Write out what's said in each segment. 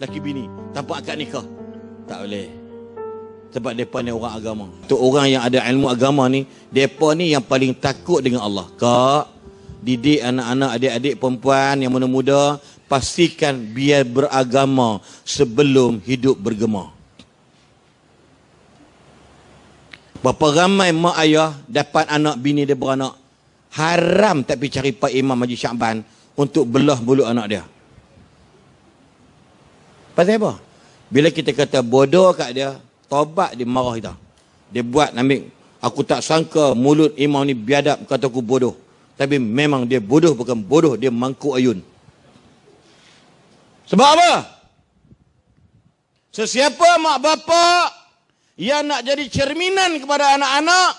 laki bini tanpa akad nikah. Tak boleh. Sebab mereka ni orang agama. Tu orang yang ada ilmu agama ni, mereka ni yang paling takut dengan Allah. Kak, didik anak-anak, adik-adik perempuan yang muda-muda, pastikan biar beragama sebelum hidup bergema. Bapa, ramai mak ayah dapat anak bini dia beranak. Haram tak pergi cari Pak Imam Haji Syakban untuk belah bulu anak dia. Pasal apa? Bila kita kata bodoh kat dia, tobat dia marah kita. Dia buat ambil, aku tak sangka mulut imam ni biadab kata aku bodoh. Tapi memang dia bodoh bukan bodoh, dia mangkuk ayun. Sebab apa? Sesiapa mak bapak yang nak jadi cerminan kepada anak-anak,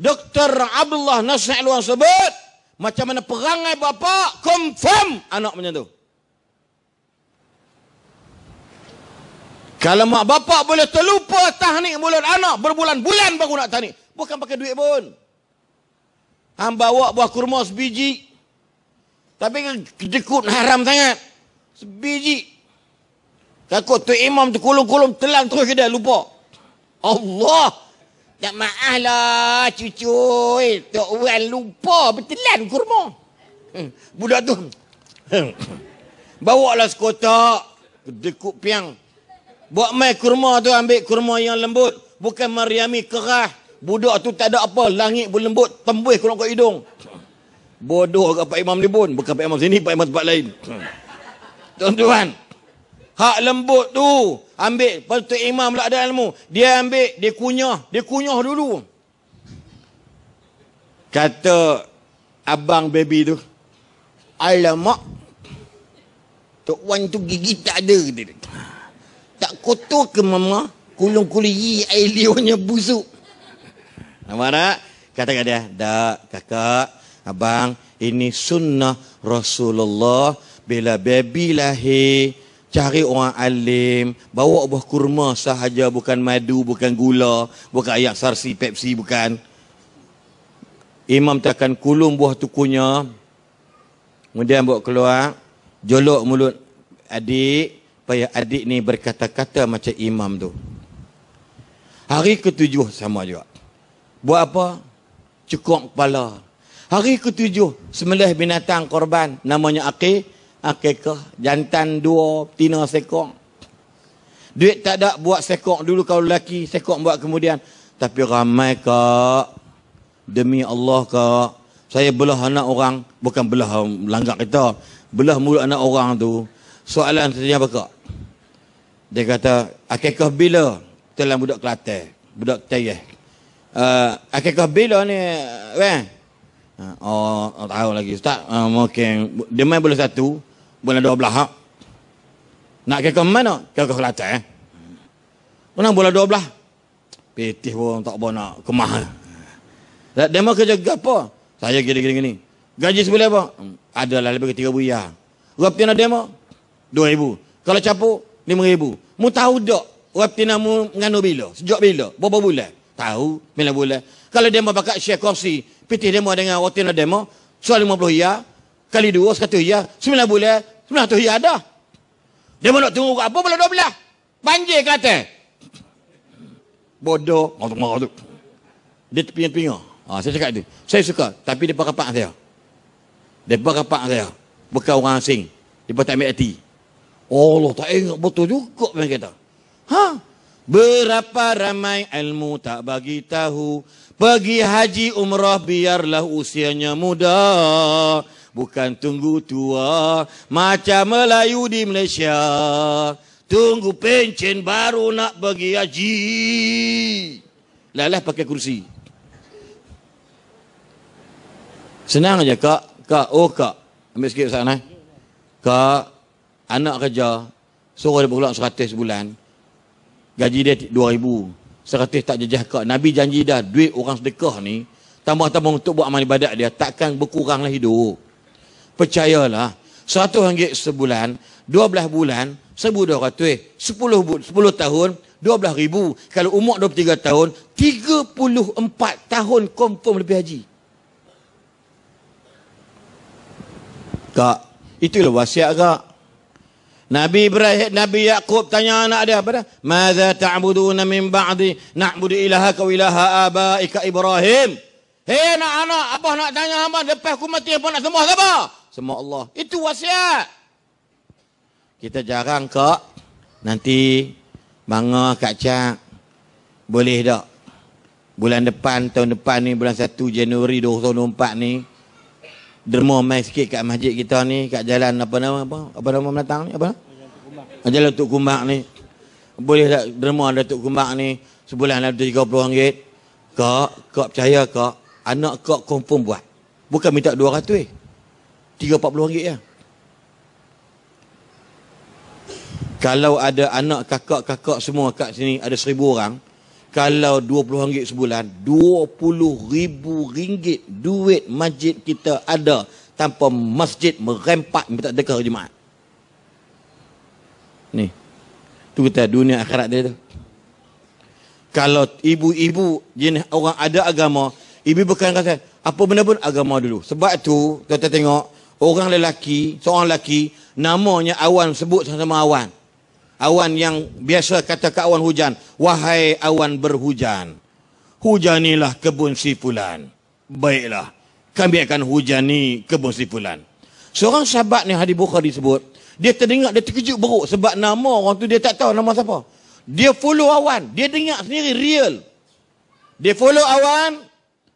Dr. Abdullah Nasir Al-Wan sebut, macam mana perangai bapak, confirm anak macam tu. Kalau mak bapak boleh terlupa tahnik mulut anak berbulan-bulan baru nak tahnik. Bukan pakai duit pun. Han bawa buah kurma sebiji. Tapi kan kedekut haram sangat. Sebiji. Takut tu imam tu kulung-kulung telan terus dia lupa. Allah. Tak maaf lah cucu. Tok Wan lupa bertelan kurma. Hmm, budak tu. Hmm. Bawa lah sekotak. Kedekut piang. Buat mai kurma tu ambil kurma yang lembut. Bukan mariami kerah. Budak tu tak ada apa. Langit pun lembut. Tembuih kurang kau hidung. Bodoh ke Pak Imam ni pun. Bukan Pak Imam sini, Pak Imam tempat lain. Tuan-tuan. Hak lembut tu. Ambil. Lepas tu Imam pula ada ilmu. Dia ambil. Dia kunyah. Dia kunyah dulu. Kata abang baby tu. Alamak. Tok Wan tu gigi tak ada. dia tak kotor ke mama kulung kuli air liurnya busuk nampak tak kata dia tak kakak abang ini sunnah Rasulullah bila baby lahir cari orang alim bawa buah kurma sahaja bukan madu bukan gula bukan ayak sarsi pepsi bukan imam takkan kulung buah tukunya kemudian buat keluar jolok mulut adik supaya adik ni berkata-kata macam imam tu. Hari ketujuh sama juga. Buat apa? Cukup kepala. Hari ketujuh, semelih binatang korban. Namanya Akih. Akikah. Jantan dua, tina sekor. Duit tak ada buat sekor dulu kalau lelaki. Sekor buat kemudian. Tapi ramai kak. Demi Allah kak. Saya belah anak orang. Bukan belah langgar kita. Belah mulut anak orang tu soalan tanya bakak. Dia kata, akikah bila telah budak kelate, budak tayeh. Uh, akikah bila ni, weh? Ha, oh, tahu lagi. Ustaz, uh, mungkin dia main bulan satu, bulan dua belah. Nak akikah mana? Akikah kelate, eh? Mana bulan dua belah? Pitih pun tak boleh nak kemah. Lah, dia mahu kerja apa? Saya gini-gini. Gaji sebulan apa? Adalah lebih ke tiga buiah. Rupiah nak demo? dua ribu. Kalau capuk, lima ribu. Mu tahu tak Waktu mu mengandu bila? Sejak bila? Berapa bulan? Tahu. Bila bulan? Kalau dia mau pakai share kursi. Piti demo dengan Reptina demo. Soal lima puluh ya. Kali dua, sekatu ya. Sembilan bulan. Sembilan tu ya dah. Demo nak tunggu apa? Bila dua belah. Banjir kata. Bodoh. ngaduk-ngaduk, tu. Dia terpinga-pinga. Ha, saya cakap tu. Saya suka. Tapi dia pakai pak saya. Dia pakai pak saya. Bukan orang asing. Dia pakai tak ambil hati. Oh, Allah tak ingat betul juga main kita. Ha? Berapa ramai ilmu tak bagi tahu Pergi haji umrah biarlah usianya muda Bukan tunggu tua Macam Melayu di Malaysia Tunggu pencen baru nak pergi haji Lelah pakai kursi Senang aja kak Kak, oh kak Ambil sikit sana eh. Kak anak kerja suruh dia pulang 100 sebulan gaji dia 2000 100 tak jejah kak Nabi janji dah duit orang sedekah ni tambah-tambah untuk buat amal ibadat dia takkan berkuranglah hidup percayalah 100 ringgit sebulan 12 bulan 1200 10, 10 tahun 12,000. Kalau umur 23 tahun, 34 tahun confirm lebih haji. Kak, itulah wasiat kak. Nabi Ibrahim Nabi Yaqub tanya anak dia apa? Madza ta'buduna min ba'di? Na'budu ilahaka wa ilaha abaika Ibrahim. Hei anak anak, apa nak tanya hamba lepas aku mati apa nak sembah siapa? Sembah Allah. Itu wasiat. Kita jarang kak nanti bangga kak cak. Boleh tak? Bulan depan, tahun depan ni, bulan 1 Januari 2024 ni, derma mai sikit kat masjid kita ni kat jalan apa nama apa apa nama melatang ni apa jalan ah, tok kumbak jalan tok kumbak ni boleh tak derma ada tok kumbak ni sebulan ada 30 ringgit kak kak percaya kak anak kak confirm buat bukan minta 200 eh puluh ringgit ya kalau ada anak kakak-kakak semua kat sini ada seribu orang kalau RM20 sebulan, RM20,000 duit masjid kita ada tanpa masjid merempak minta dekat jemaat. Ni. Tu kita dunia akhirat dia tu. Kalau ibu-ibu jenis orang ada agama, ibu bukan kata apa benda pun agama dulu. Sebab tu kita tengok orang lelaki, seorang lelaki namanya awan sebut sama-sama awan awan yang biasa kata ke awan hujan wahai awan berhujan hujanilah kebun si fulan baiklah kami akan hujani kebun si fulan seorang sahabat ni hadis bukhari sebut dia terdengar dia terkejut beruk sebab nama orang tu dia tak tahu nama siapa dia follow awan dia dengar sendiri real dia follow awan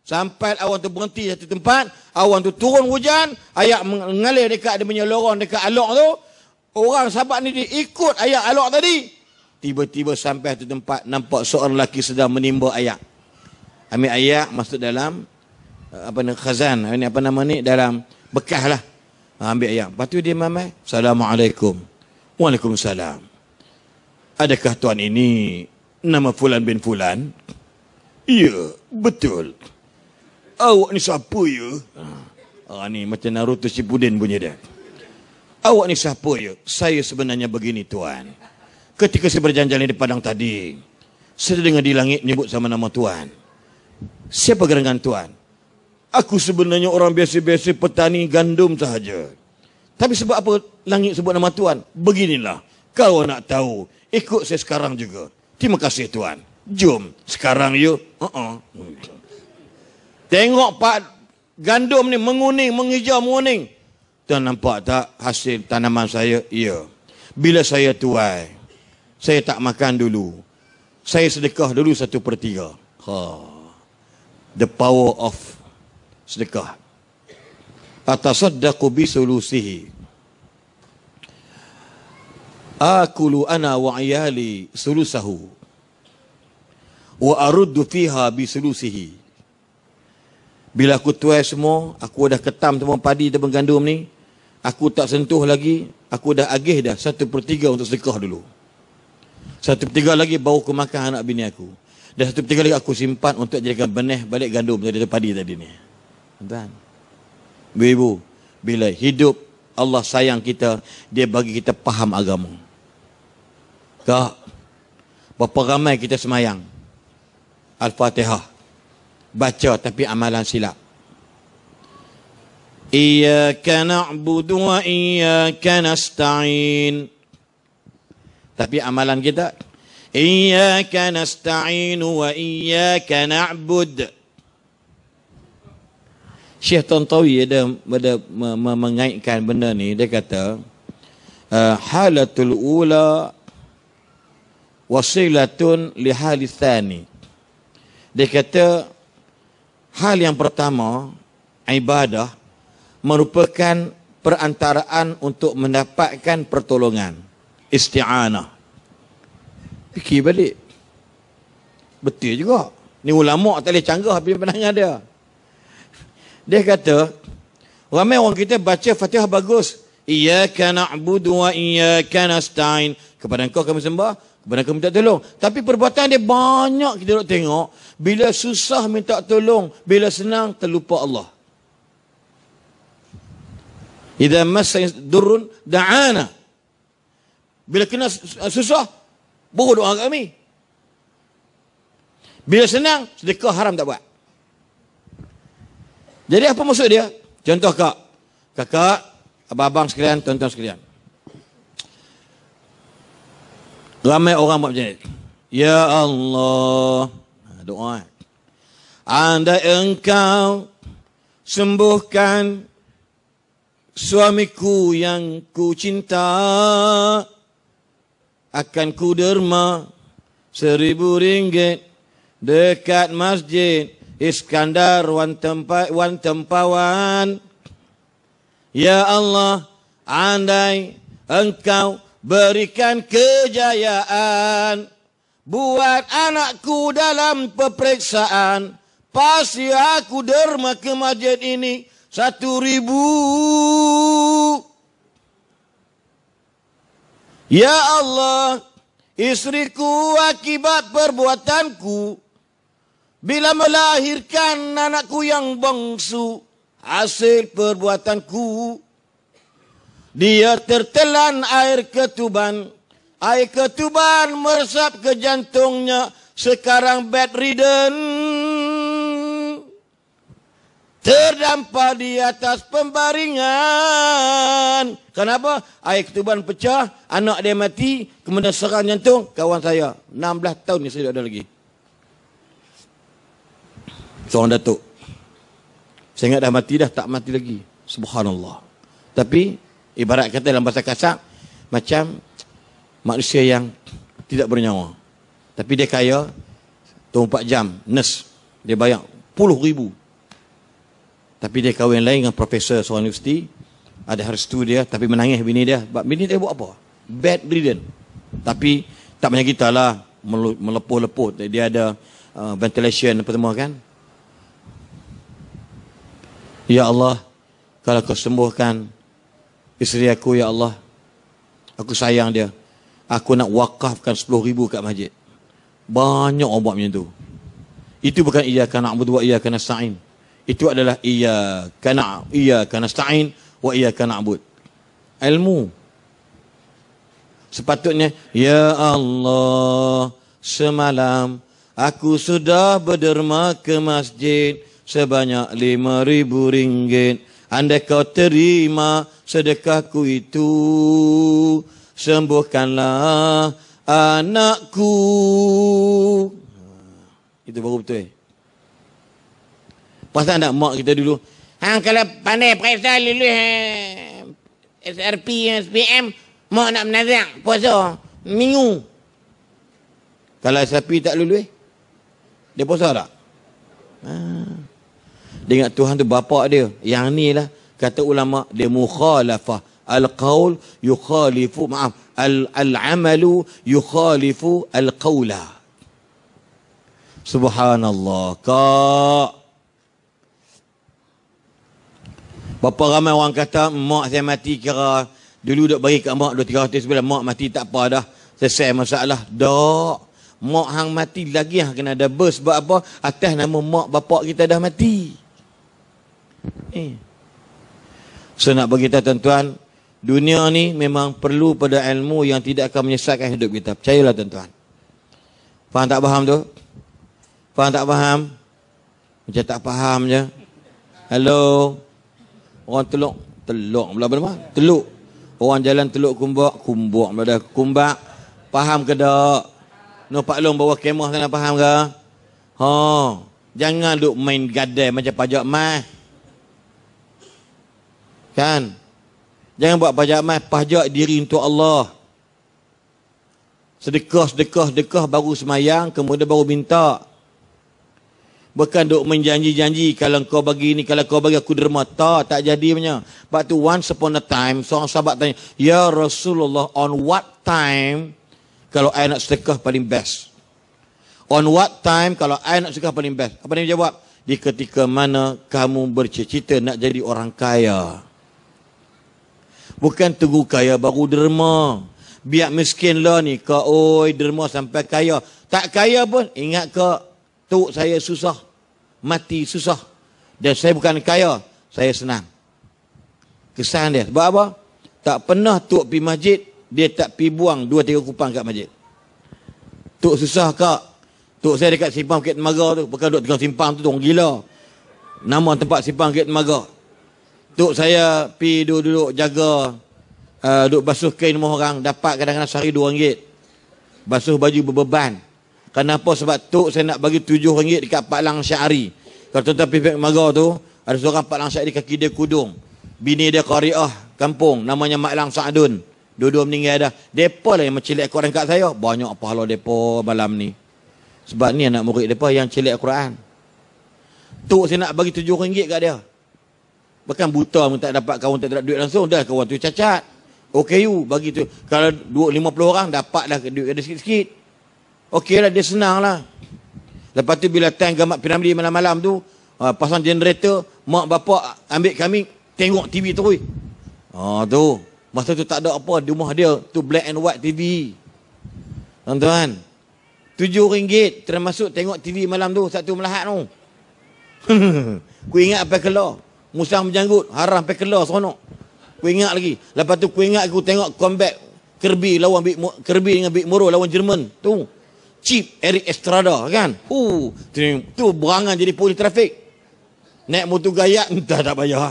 sampai awan tu berhenti satu tempat awan tu turun hujan ayat mengalir dekat dia punya lorong dekat alok tu Orang sahabat ni diikut ayat alok tadi. Tiba-tiba sampai tu tempat nampak seorang lelaki sedang menimba ayat. Ambil ayat masuk dalam eh, apa ni khazan, Ini apa nama ni dalam bekah lah. Ha, ambil ayat. Lepas tu dia mamai. Assalamualaikum. Waalaikumsalam. Adakah tuan ini nama Fulan bin Fulan? Ya, betul. Awak ni siapa ya? Ha. Ah, ni macam Naruto Shippuden bunyi dia. Awak ni siapa ya? Saya sebenarnya begini tuan. Ketika saya berjalan di padang tadi, saya dengar di langit menyebut sama nama tuan. Siapa gerangan tuan? Aku sebenarnya orang biasa-biasa petani gandum sahaja. Tapi sebab apa langit sebut nama tuan? Beginilah. Kau nak tahu, ikut saya sekarang juga. Terima kasih tuan. Jom sekarang yo. Uh -uh. Tengok Pak gandum ni menguning, menghijau, menguning. Tuan nampak tak hasil tanaman saya? Ya. Bila saya tuai, saya tak makan dulu. Saya sedekah dulu satu per tiga. Ha. The power of sedekah. Atasaddaqu bi sulusihi. Akulu ana wa iyali sulusahu. Wa arudu fiha bi sulusihi. Bila aku tuai semua, aku dah ketam semua padi dan gandum ni, Aku tak sentuh lagi. Aku dah agih dah. Satu per tiga untuk sedekah dulu. Satu per tiga lagi baru aku makan anak bini aku. Dan satu per tiga lagi aku simpan untuk jadikan benih balik gandum. Dari padi tadi ni. Tuan. Ibu-ibu. Bila hidup Allah sayang kita. Dia bagi kita faham agama. Kak. Berapa ramai kita semayang. Al-Fatihah. Baca tapi amalan silap. Iyaka na'budu wa iyaka nasta'in. Tapi amalan kita. Iyaka nasta'inu wa iyaka na'bud. Syekh Tontowi ada, ada me, mengaitkan benda ni. Dia kata. Eh, halatul ula wasilatun lihalithani. Dia kata. Hal yang pertama. Ibadah merupakan perantaraan untuk mendapatkan pertolongan. Isti'anah. Fikir balik. Betul juga. Ni ulama tak boleh canggah habis penangan dia. Dia kata, ramai orang kita baca fatihah bagus. Iyaka na'budu wa iyaka nasta'in. Kepada engkau kami sembah, kepada engkau minta tolong. Tapi perbuatan dia banyak kita nak tengok. Bila susah minta tolong, bila senang terlupa Allah. Idza masa durrun da'ana. Bila kena susah, buku doa kami. Bila senang, sedekah haram tak buat. Jadi apa maksud dia? Contoh kak. Kakak, abang-abang sekalian, tuan-tuan sekalian. Ramai orang buat macam ni. Ya Allah. Ha, doa. Eh. Anda engkau sembuhkan suamiku yang ku cinta akan ku derma seribu ringgit dekat masjid Iskandar wan tempat wan tempawan ya Allah andai engkau berikan kejayaan buat anakku dalam peperiksaan pasti aku derma ke masjid ini satu ribu. Ya Allah, istriku akibat perbuatanku. Bila melahirkan anakku yang bongsu. Hasil perbuatanku. Dia tertelan air ketuban. Air ketuban meresap ke jantungnya. Sekarang bedridden. Bedridden terdampar di atas pembaringan. Kenapa? Air ketuban pecah, anak dia mati, kemudian serang jantung, kawan saya. 16 tahun ni saya tak ada lagi. Seorang datuk. Saya ingat dah mati dah, tak mati lagi. Subhanallah. Tapi, ibarat kata dalam bahasa kasar, macam manusia yang tidak bernyawa. Tapi dia kaya, 24 jam, nurse. Dia bayar puluh ribu tapi dia kahwin lain dengan profesor seorang universiti. Ada restu dia. Tapi menangis bini dia. Sebab bini dia buat apa? Bad breeding. Tapi tak banyak kita lah. Melepuh-lepuh. Dia ada uh, ventilation apa semua kan. Ya Allah. Kalau kau sembuhkan. Isteri aku ya Allah. Aku sayang dia. Aku nak wakafkan 10 ribu kat masjid. Banyak orang buat macam tu. Itu bukan iya kan na'budu wa iya kan Sain itu adalah iya kana iya kana stain wa iya kana abud ilmu sepatutnya ya Allah semalam aku sudah berderma ke masjid sebanyak lima ribu ringgit anda kau terima sedekahku itu sembuhkanlah anakku itu baru betul eh? Pasal anak mak kita dulu. Hang kalau pandai periksa ha, lulus uh, SRP, SPM, mak nak menazak puasa. Minggu. Kalau SRP tak lulus, dia puasa tak? Ha. Dia ingat Tuhan tu bapa dia. Yang ni lah. Kata ulama, dia mukhalafah. Al-qawl yukhalifu, maaf. Al-amalu yukhalifu al-qawla. Subhanallah. Kak. Berapa ramai orang kata mak saya mati kira dulu dok bagi kat mak 2 300 sebelah mak mati tak apa dah. Selesai masalah. Dak. Mak hang mati lagi hang kena ada bus buat apa? Atas nama mak bapak kita dah mati. Eh. So nak bagi tahu tuan-tuan, dunia ni memang perlu pada ilmu yang tidak akan menyesatkan hidup kita. Percayalah tuan-tuan. Faham tak faham tu? Faham tak faham? Macam tak faham je. Hello orang teluk teluk belah mana teluk orang jalan teluk kumbak kumbak belah dah kumbak faham ke dak no pak long bawa kemah kena faham ke ha jangan duk main gadai macam pajak mah kan jangan buat pajak mah pajak diri untuk Allah Sedekah, sedekah, sedekah baru semayang, kemudian baru minta. Bukan duk menjanji-janji kalau kau bagi ni, kalau kau bagi aku derma. Tak, tak jadi punya. Sebab tu once upon a time, seorang sahabat tanya, Ya Rasulullah, on what time kalau I nak sedekah paling best? On what time kalau I nak sedekah paling best? Apa dia jawab? Di ketika mana kamu bercita-cita nak jadi orang kaya. Bukan tunggu kaya baru derma. Biar miskin lah ni. Kau, oi, derma sampai kaya. Tak kaya pun, ingat ke? Tuk saya susah mati susah. Dan saya bukan kaya, saya senang. Kesan dia. Sebab apa? Tak pernah Tok pi masjid, dia tak pi buang dua tiga kupang kat masjid. Tok susah kak. Tok saya dekat simpang Bukit Temaga tu. Bukan duduk tengah simpang tu, orang gila. Nama tempat simpang Bukit Temaga. Tok saya pi duduk-duduk jaga, uh, duduk basuh kain rumah orang. Dapat kadang-kadang sehari dua ringgit. Basuh baju berbeban. Kenapa sebab tu saya nak bagi tujuh ringgit dekat Pak Lang Syari. Kalau tuan-tuan pergi Mara tu, ada seorang Pak Lang Syari kaki dia kudung. Bini dia Qariah kampung, namanya Mak Lang Sa'adun. Dua-dua meninggal dah. Depa lah yang mencelik Quran kat saya. Banyak apa pahala depa malam ni. Sebab ni anak murid depa yang celik Quran. Tu saya nak bagi tujuh ringgit kat dia. Bukan buta pun tak dapat kawan tak ada duit langsung. Dah kawan tu cacat. Okay you, bagi tu. Kalau dua, lima puluh orang, dapatlah duit ada sikit-sikit okey lah dia senang lah lepas tu bila time gamat piramidi malam-malam tu uh, pasang generator mak bapak ambil kami tengok TV tu uh, ah, tu masa tu tak ada apa di rumah dia tu black and white TV tuan-tuan tujuh ringgit termasuk tengok TV malam tu satu melahat tu ku ingat apa keluar musang menjanggut haram apa keluar seronok ku ingat lagi lepas tu ku ingat aku tengok combat Kerbi lawan Kerbi dengan Big Moro lawan Jerman tu Chip Eric Estrada kan. Hu, tu berangan jadi polis trafik. Naik motor gaya, entah tak payah. Ha.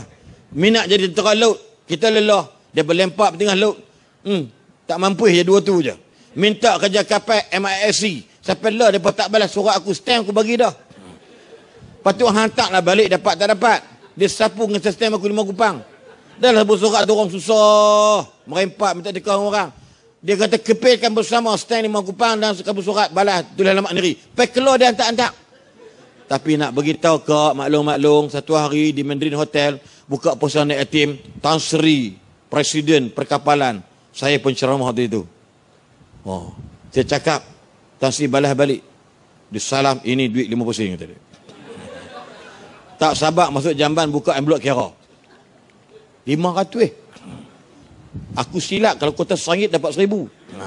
Minat jadi tentera laut. Kita lelah dia berlempar di tengah laut. Hmm, tak mampu je dua tu je. Minta kerja kapal MISC. Sampai lah dia tak balas surat aku stamp aku bagi dah. Lepas tu hantarlah balik dapat tak dapat. Dia sapu dengan stamp aku lima kupang. Dah lah surat tu orang susah. Merempat minta dekat orang. Dia kata kepilkan bersama stand lima kupang dan sekabu surat balas tulis lama negeri. Pai keluar dia hantar-hantar. Tapi nak beritahu ke maklum-maklum satu hari di Mandarin Hotel buka posan anak yatim Tan Sri Presiden Perkapalan. Saya pun ceramah waktu itu. Oh, saya cakap Tan Sri balas balik. Di salam ini duit lima pusing kata dia. Tak sabar masuk jamban buka envelope kira. Lima ratus eh. Aku silap kalau kota sangit dapat seribu. Ha.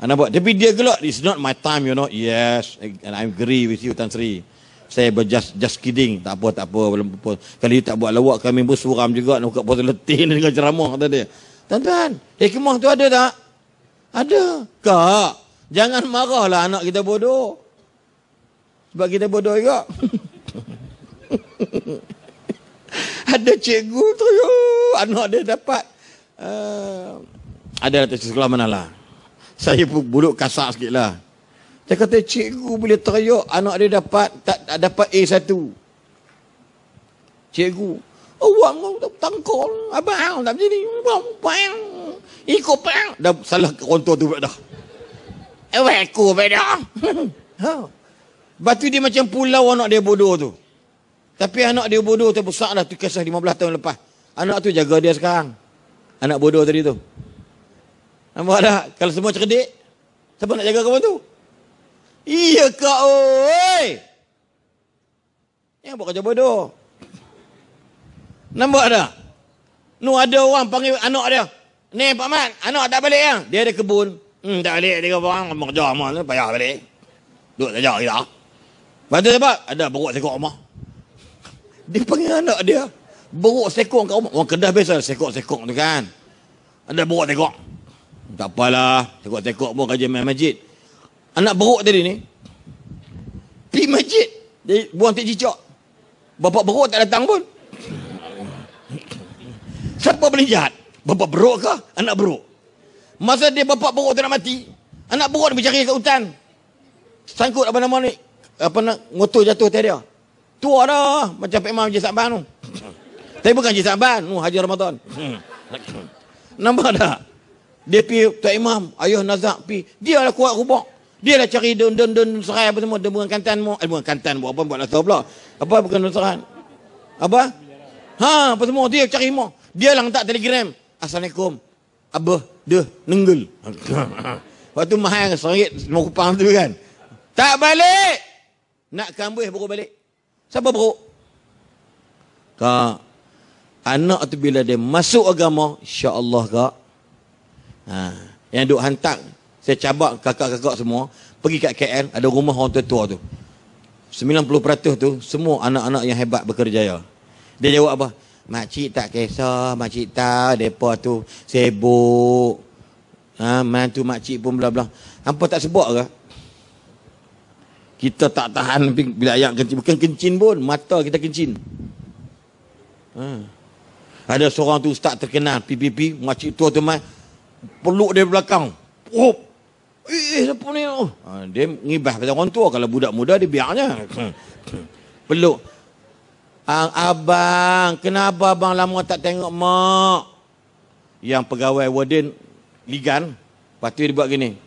Ana buat. Tapi dia gelak. It's not my time, you know. Yes, and I agree with you, Tan Sri. Saya just, just kidding. Tak apa, tak apa. Belum apa. Kalau dia tak buat lawak, kami pun suram juga. Nak buka puasa letih ni dengan ceramah, kata dia. Tuan-tuan, hikmah tu ada tak? Ada. Kak, jangan marahlah anak kita bodoh. Sebab kita bodoh juga. ada cikgu tu, anak dia dapat uh, ada datang sekolah mana lah. Saya pun buluk kasar sikit lah. Dia kata, cikgu boleh teriak anak dia dapat tak, tak dapat A satu. Cikgu, awak oh, tak tangkol. Abang, ah, tak macam ni. bang. Ikut bang. Dah salah kontor tu pula dah. Awak eh, aku beda. Ha. Lepas dia macam pulau anak dia bodoh tu. Tapi anak dia bodoh tu besar dah tu kisah 15 tahun lepas. Anak tu jaga dia sekarang. Anak bodoh tadi tu. Nampak tak? Kalau semua cerdik, siapa nak jaga kamu tu? Iya kak, oi! Yang buat kerja bodoh. Nampak tak? Nu ada orang panggil anak dia. Ni Pak Mat, anak tak balik yang? Dia ada kebun. Hmm, tak balik, dia kata orang, kerja rumah tu, payah balik. Duduk saja, kita. Lepas tu sebab, ada buruk sekok rumah. Dia panggil anak dia. Beruk sekong kat rumah. Orang kedah biasa sekok sekok tu kan. Ada beruk tekok. Tak apalah. Tekok-tekok pun kerja main masjid. Anak beruk tadi ni. Pi masjid. Dia buang tak cicak. Bapak beruk tak datang pun. Siapa boleh jahat? Bapak beruk ke? Anak beruk. Masa dia bapak beruk tak nak mati. Anak beruk dia bercari kat hutan. Sangkut apa nama ni. Apa nak ngotor jatuh tadi dia. Tua dah. Macam Pak Imam Haji Sabah tu. Tapi bukan Haji Saban, nu oh, Haji Ramadan. Hmm. Nampak tak? Dia pi tak imam, ayah nazak pi. Dia lah kuat rubak. Dia lah cari dun dun dun serai apa semua, dengan kantan mu, eh, dengan kantan buat apa buat lah pula. Apa bukan nusran? Apa? Ha, apa semua dia cari mu. Dia lang tak telegram. Assalamualaikum. Aba, de, nenggel. Waktu mahal serit semua kupang tu kan. Tak balik. Nak kambuh baru balik. Siapa bro? Kak, anak tu bila dia masuk agama insyaallah kak ha yang duk hantar saya cabak kakak-kakak semua pergi kat KL ada rumah orang tua tu 90% tu semua anak-anak yang hebat bekerja ya. dia jawab apa mak cik tak kisah mak cik tahu depa tu sibuk ha mantu mak cik pun bla bla hangpa tak sebut ke kita tak tahan bila ayak kencing bukan kencing pun mata kita kencing ha ada seorang tu ustaz terkenal PPP, makcik tua tu mai peluk dia belakang. Hop. Oh, eh, siapa ni? Oh. Ha, dia ngibah pasal orang tua kalau budak muda dia biarnya. peluk. Ang abang, kenapa abang lama tak tengok mak? Yang pegawai warden ligan, lepas tu dia buat gini.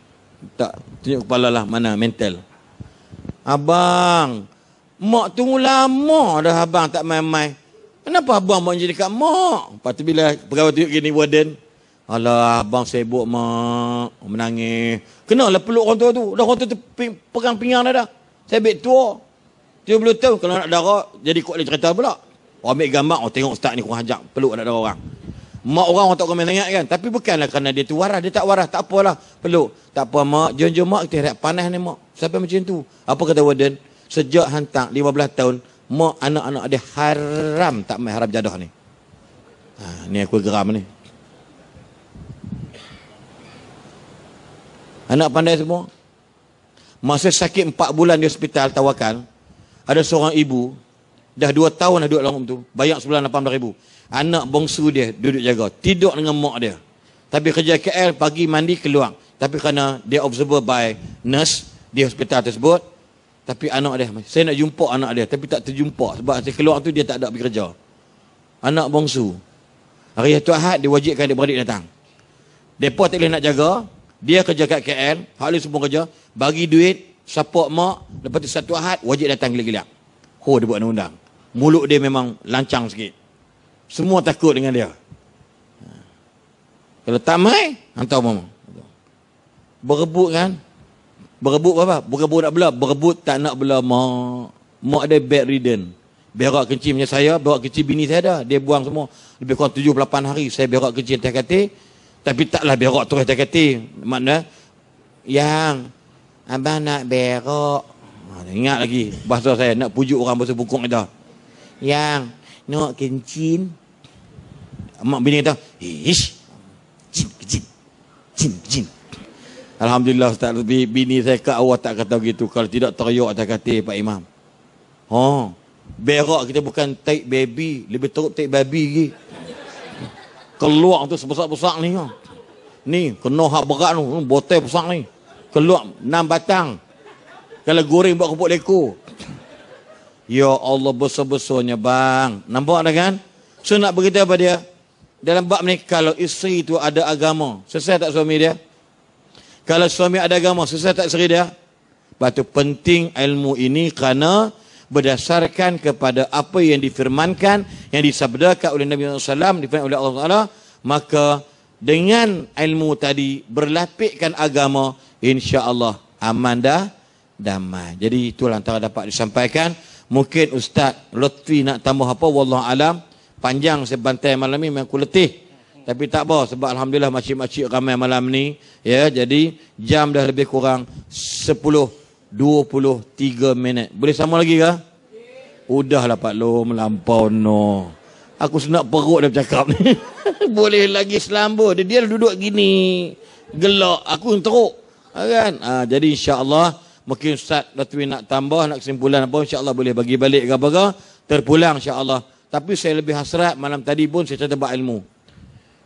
Tak tunjuk kepala lah mana mental. Abang, mak tunggu lama dah abang tak main-main. Kenapa abang buat macam ni dekat mak? Lepas tu bila pegawai tunjuk gini warden. Alah abang sibuk mak. Menangis. Kenalah peluk orang tua tu. Dah orang tua tu pegang pinggang dah dah. Sibuk tua. Dia belum tahu kalau nak darah jadi kau dia cerita pula. Orang ambil gambar, orang tengok ustaz ni kurang hajak. Peluk anak darah orang. Mak orang orang tak komen sangat kan. Tapi bukanlah kerana dia tu warah, Dia tak warah. Tak apalah. Peluk. Tak apa mak. Jom-jom mak. Kita harap panas ni mak. Sampai macam tu. Apa kata warden? Sejak hantar 15 tahun, mak anak-anak dia haram tak main haram jadah ni. Ha, ni aku geram ni. Anak pandai semua. Masa sakit 4 bulan di hospital tawakan, ada seorang ibu, dah 2 tahun dah duduk dalam tu, bayar sebulan 18 ribu. Anak bongsu dia duduk jaga, tidur dengan mak dia. Tapi kerja KL, pagi mandi keluar. Tapi kerana dia observer by nurse di hospital tersebut, tapi anak dia Saya nak jumpa anak dia Tapi tak terjumpa Sebab saya keluar tu Dia tak ada bekerja Anak bongsu Hari Tuan Ahad Dia wajibkan dia beradik datang Depa tak boleh nak jaga Dia kerja kat KL Hak lain semua kerja Bagi duit Support mak Lepas tu satu Ahad Wajib datang gila-gila Ho oh, dia buat undang-undang Mulut dia memang Lancang sikit Semua takut dengan dia Kalau tamai, mai Hantar mama Berebut kan Berebut apa? Bukan berebut nak bela, Berebut tak nak bela mak. Mak ada bad ridden. Berak kecil punya saya. Berak kecil bini saya dah. Dia buang semua. Lebih kurang 7-8 hari. Saya berak kecil tak kata. Tapi taklah berak terus tak kata. Maknanya. Yang. Abang nak berak. Ah, ingat lagi. Bahasa saya. Nak pujuk orang bahasa bukong kita. Yang. Nak kencing Mak bini kata. Ish. Jin, jin. Jin, jin. Alhamdulillah Ustaz Rabi, bini saya kat awak tak kata begitu. Kalau tidak teriuk tak kata Pak Imam. Ha. Oh, berak kita bukan take baby. Lebih teruk take babi lagi. Keluar tu sebesar-besar ni. Ha. Ni, kena hak berat tu. Hmm, Botol besar ni. Keluar enam batang. Kalau goreng buat kepuk leko. Ya Allah besar-besarnya bang. Nampak dah kan? So nak beritahu apa dia? Dalam bab ni, kalau isteri tu ada agama. Selesai tak suami Dia. Kalau suami ada agama, susah tak seri dia? Batu penting ilmu ini kerana berdasarkan kepada apa yang difirmankan, yang disabdakan oleh Nabi Muhammad SAW, difirmankan oleh Allah SWT. maka dengan ilmu tadi berlapikkan agama, insya-Allah aman dah damai. Jadi itulah antara dapat disampaikan. Mungkin Ustaz Lutfi nak tambah apa? Wallahualam Panjang sebantai malam ini memang aku letih. Tapi tak apa sebab alhamdulillah makcik-makcik ramai malam ni ya jadi jam dah lebih kurang 10 23 minit. Boleh sama lagi ke? lah Pak Long melampau no. Aku senak perut dah bercakap ni. Boleh lagi selamba. Dia dia duduk gini gelak aku yang teruk. Ha, kan? Ha, jadi insya-Allah Mungkin Ustaz Datuin nak tambah, nak kesimpulan apa, Insya Allah boleh bagi balik ke apa-apa. Terpulang Allah. Tapi saya lebih hasrat, malam tadi pun saya catat buat ilmu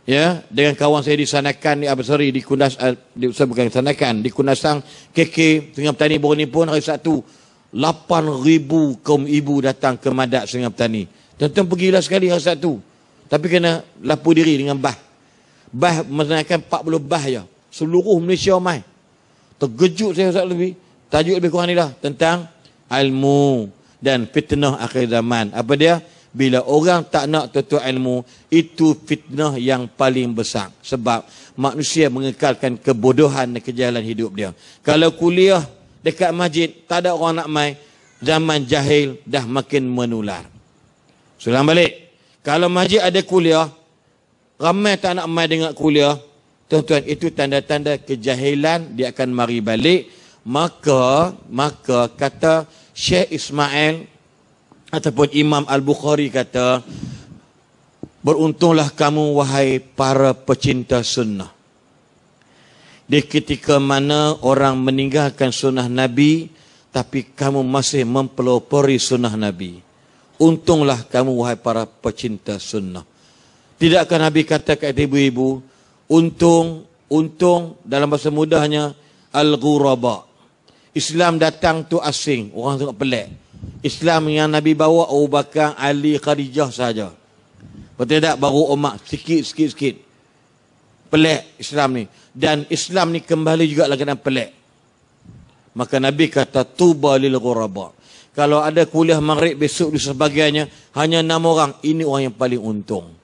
ya dengan kawan saya di Sanakan ah, di Abasari ah, di Kundas di Usah bukan Sanakan di Kundasang KK Sungai Petani ni pun hari Sabtu 8000 kaum ibu datang ke Madak Sungai Petani. pergi lah sekali hari Sabtu. Tapi kena lapu diri dengan bah. Bah menaikkan 40 bah ya. Seluruh Malaysia mai. Terkejut saya Ustaz lebih. Tajuk lebih kurang inilah tentang ilmu dan fitnah akhir zaman. Apa dia? bila orang tak nak tutup ilmu, itu fitnah yang paling besar. Sebab manusia mengekalkan kebodohan dan kejalan hidup dia. Kalau kuliah dekat masjid, tak ada orang nak mai. zaman jahil dah makin menular. Sulang balik. Kalau masjid ada kuliah, ramai tak nak mai dengan kuliah, tuan-tuan, itu tanda-tanda kejahilan dia akan mari balik. Maka, maka kata Syekh Ismail, ataupun Imam Al-Bukhari kata, beruntunglah kamu wahai para pecinta sunnah. Di ketika mana orang meninggalkan sunnah Nabi, tapi kamu masih mempelopori sunnah Nabi. Untunglah kamu wahai para pecinta sunnah. Tidakkah Nabi kata kepada ibu-ibu, untung, untung dalam bahasa mudahnya, Al-Ghuraba. Islam datang tu asing, orang tengok pelik. Islam yang Nabi bawa Abu Bakar, Ali, Khadijah saja. Betul tak? Baru umat sikit-sikit-sikit. Pelik Islam ni. Dan Islam ni kembali juga lagi dalam pelik. Maka Nabi kata, Tuba lil gurabah. Kalau ada kuliah maghrib besok di sebagainya, hanya enam orang, ini orang yang paling untung.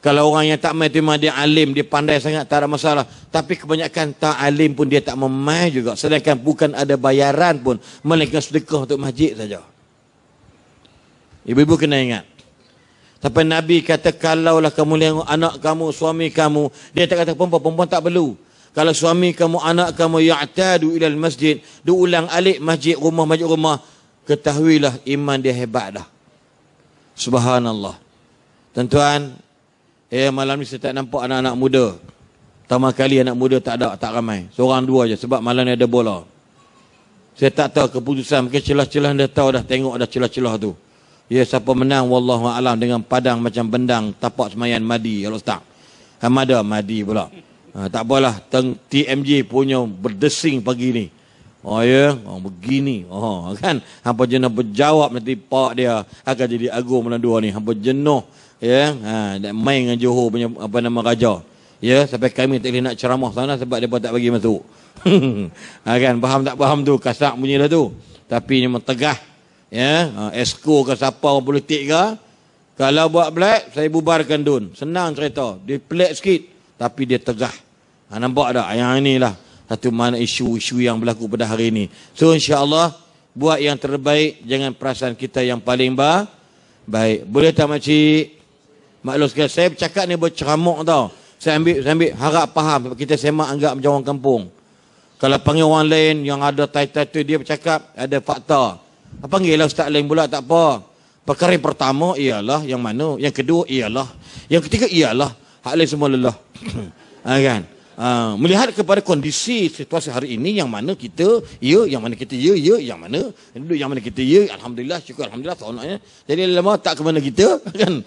Kalau orang yang tak mai tu dia alim, dia pandai sangat, tak ada masalah. Tapi kebanyakan tak alim pun dia tak memai juga. Sedangkan bukan ada bayaran pun. Melainkan sedekah untuk masjid saja. Ibu-ibu kena ingat. Tapi Nabi kata, kalaulah kamu lihat anak kamu, suami kamu, dia tak kata perempuan, perempuan tak perlu. Kalau suami kamu, anak kamu, ya'tadu ilal masjid, ulang alik masjid rumah, masjid rumah, ketahuilah iman dia hebat dah. Subhanallah. Tentuan, Eh malam ni saya tak nampak anak-anak muda. Pertama kali anak muda tak ada, tak ramai. Seorang dua je sebab malam ni ada bola. Saya tak tahu keputusan. Mungkin celah-celah dia tahu dah tengok ada celah-celah tu. Ya siapa menang Wallahualam dengan padang macam bendang tapak semayan madi. Ya, Kalau tak. Hamada madi pula. Ha, tak apalah. Teng TMJ punya berdesing pagi ni. Oh ya, oh, begini. Oh kan, hampa jenuh berjawab nanti pak dia akan jadi agung malam dua ni. Hampa jenuh ya ha main dengan Johor punya apa nama raja ya sampai kami tak boleh nak ceramah sana sebab depa tak bagi masuk ha kan faham tak faham tu kasak bunyi dah tu tapi ni tegah ya ha, esko ke siapa orang politik ke kalau buat black saya bubarkan dun senang cerita dia pelik sikit tapi dia tegah ha nampak tak ha, yang inilah satu mana isu-isu yang berlaku pada hari ini so Allah buat yang terbaik jangan perasaan kita yang paling bah. Baik, boleh tak makcik? Maklum sekali, saya bercakap ni buat berceramuk tau. Saya ambil, saya ambil harap faham kita semak anggap macam orang kampung. Kalau panggil orang lain yang ada title tu, dia bercakap, ada fakta. Apa Panggil ustaz lain pula, tak apa. Perkara yang pertama ialah yang mana? Yang kedua ialah. Yang ketiga ialah. Hak lain semua lelah. ha, kan? Uh, melihat kepada kondisi situasi hari ini yang mana kita ya yang mana kita ya ya yang mana yang mana kita ya alhamdulillah syukur alhamdulillah soalnya jadi lama tak ke mana kita kan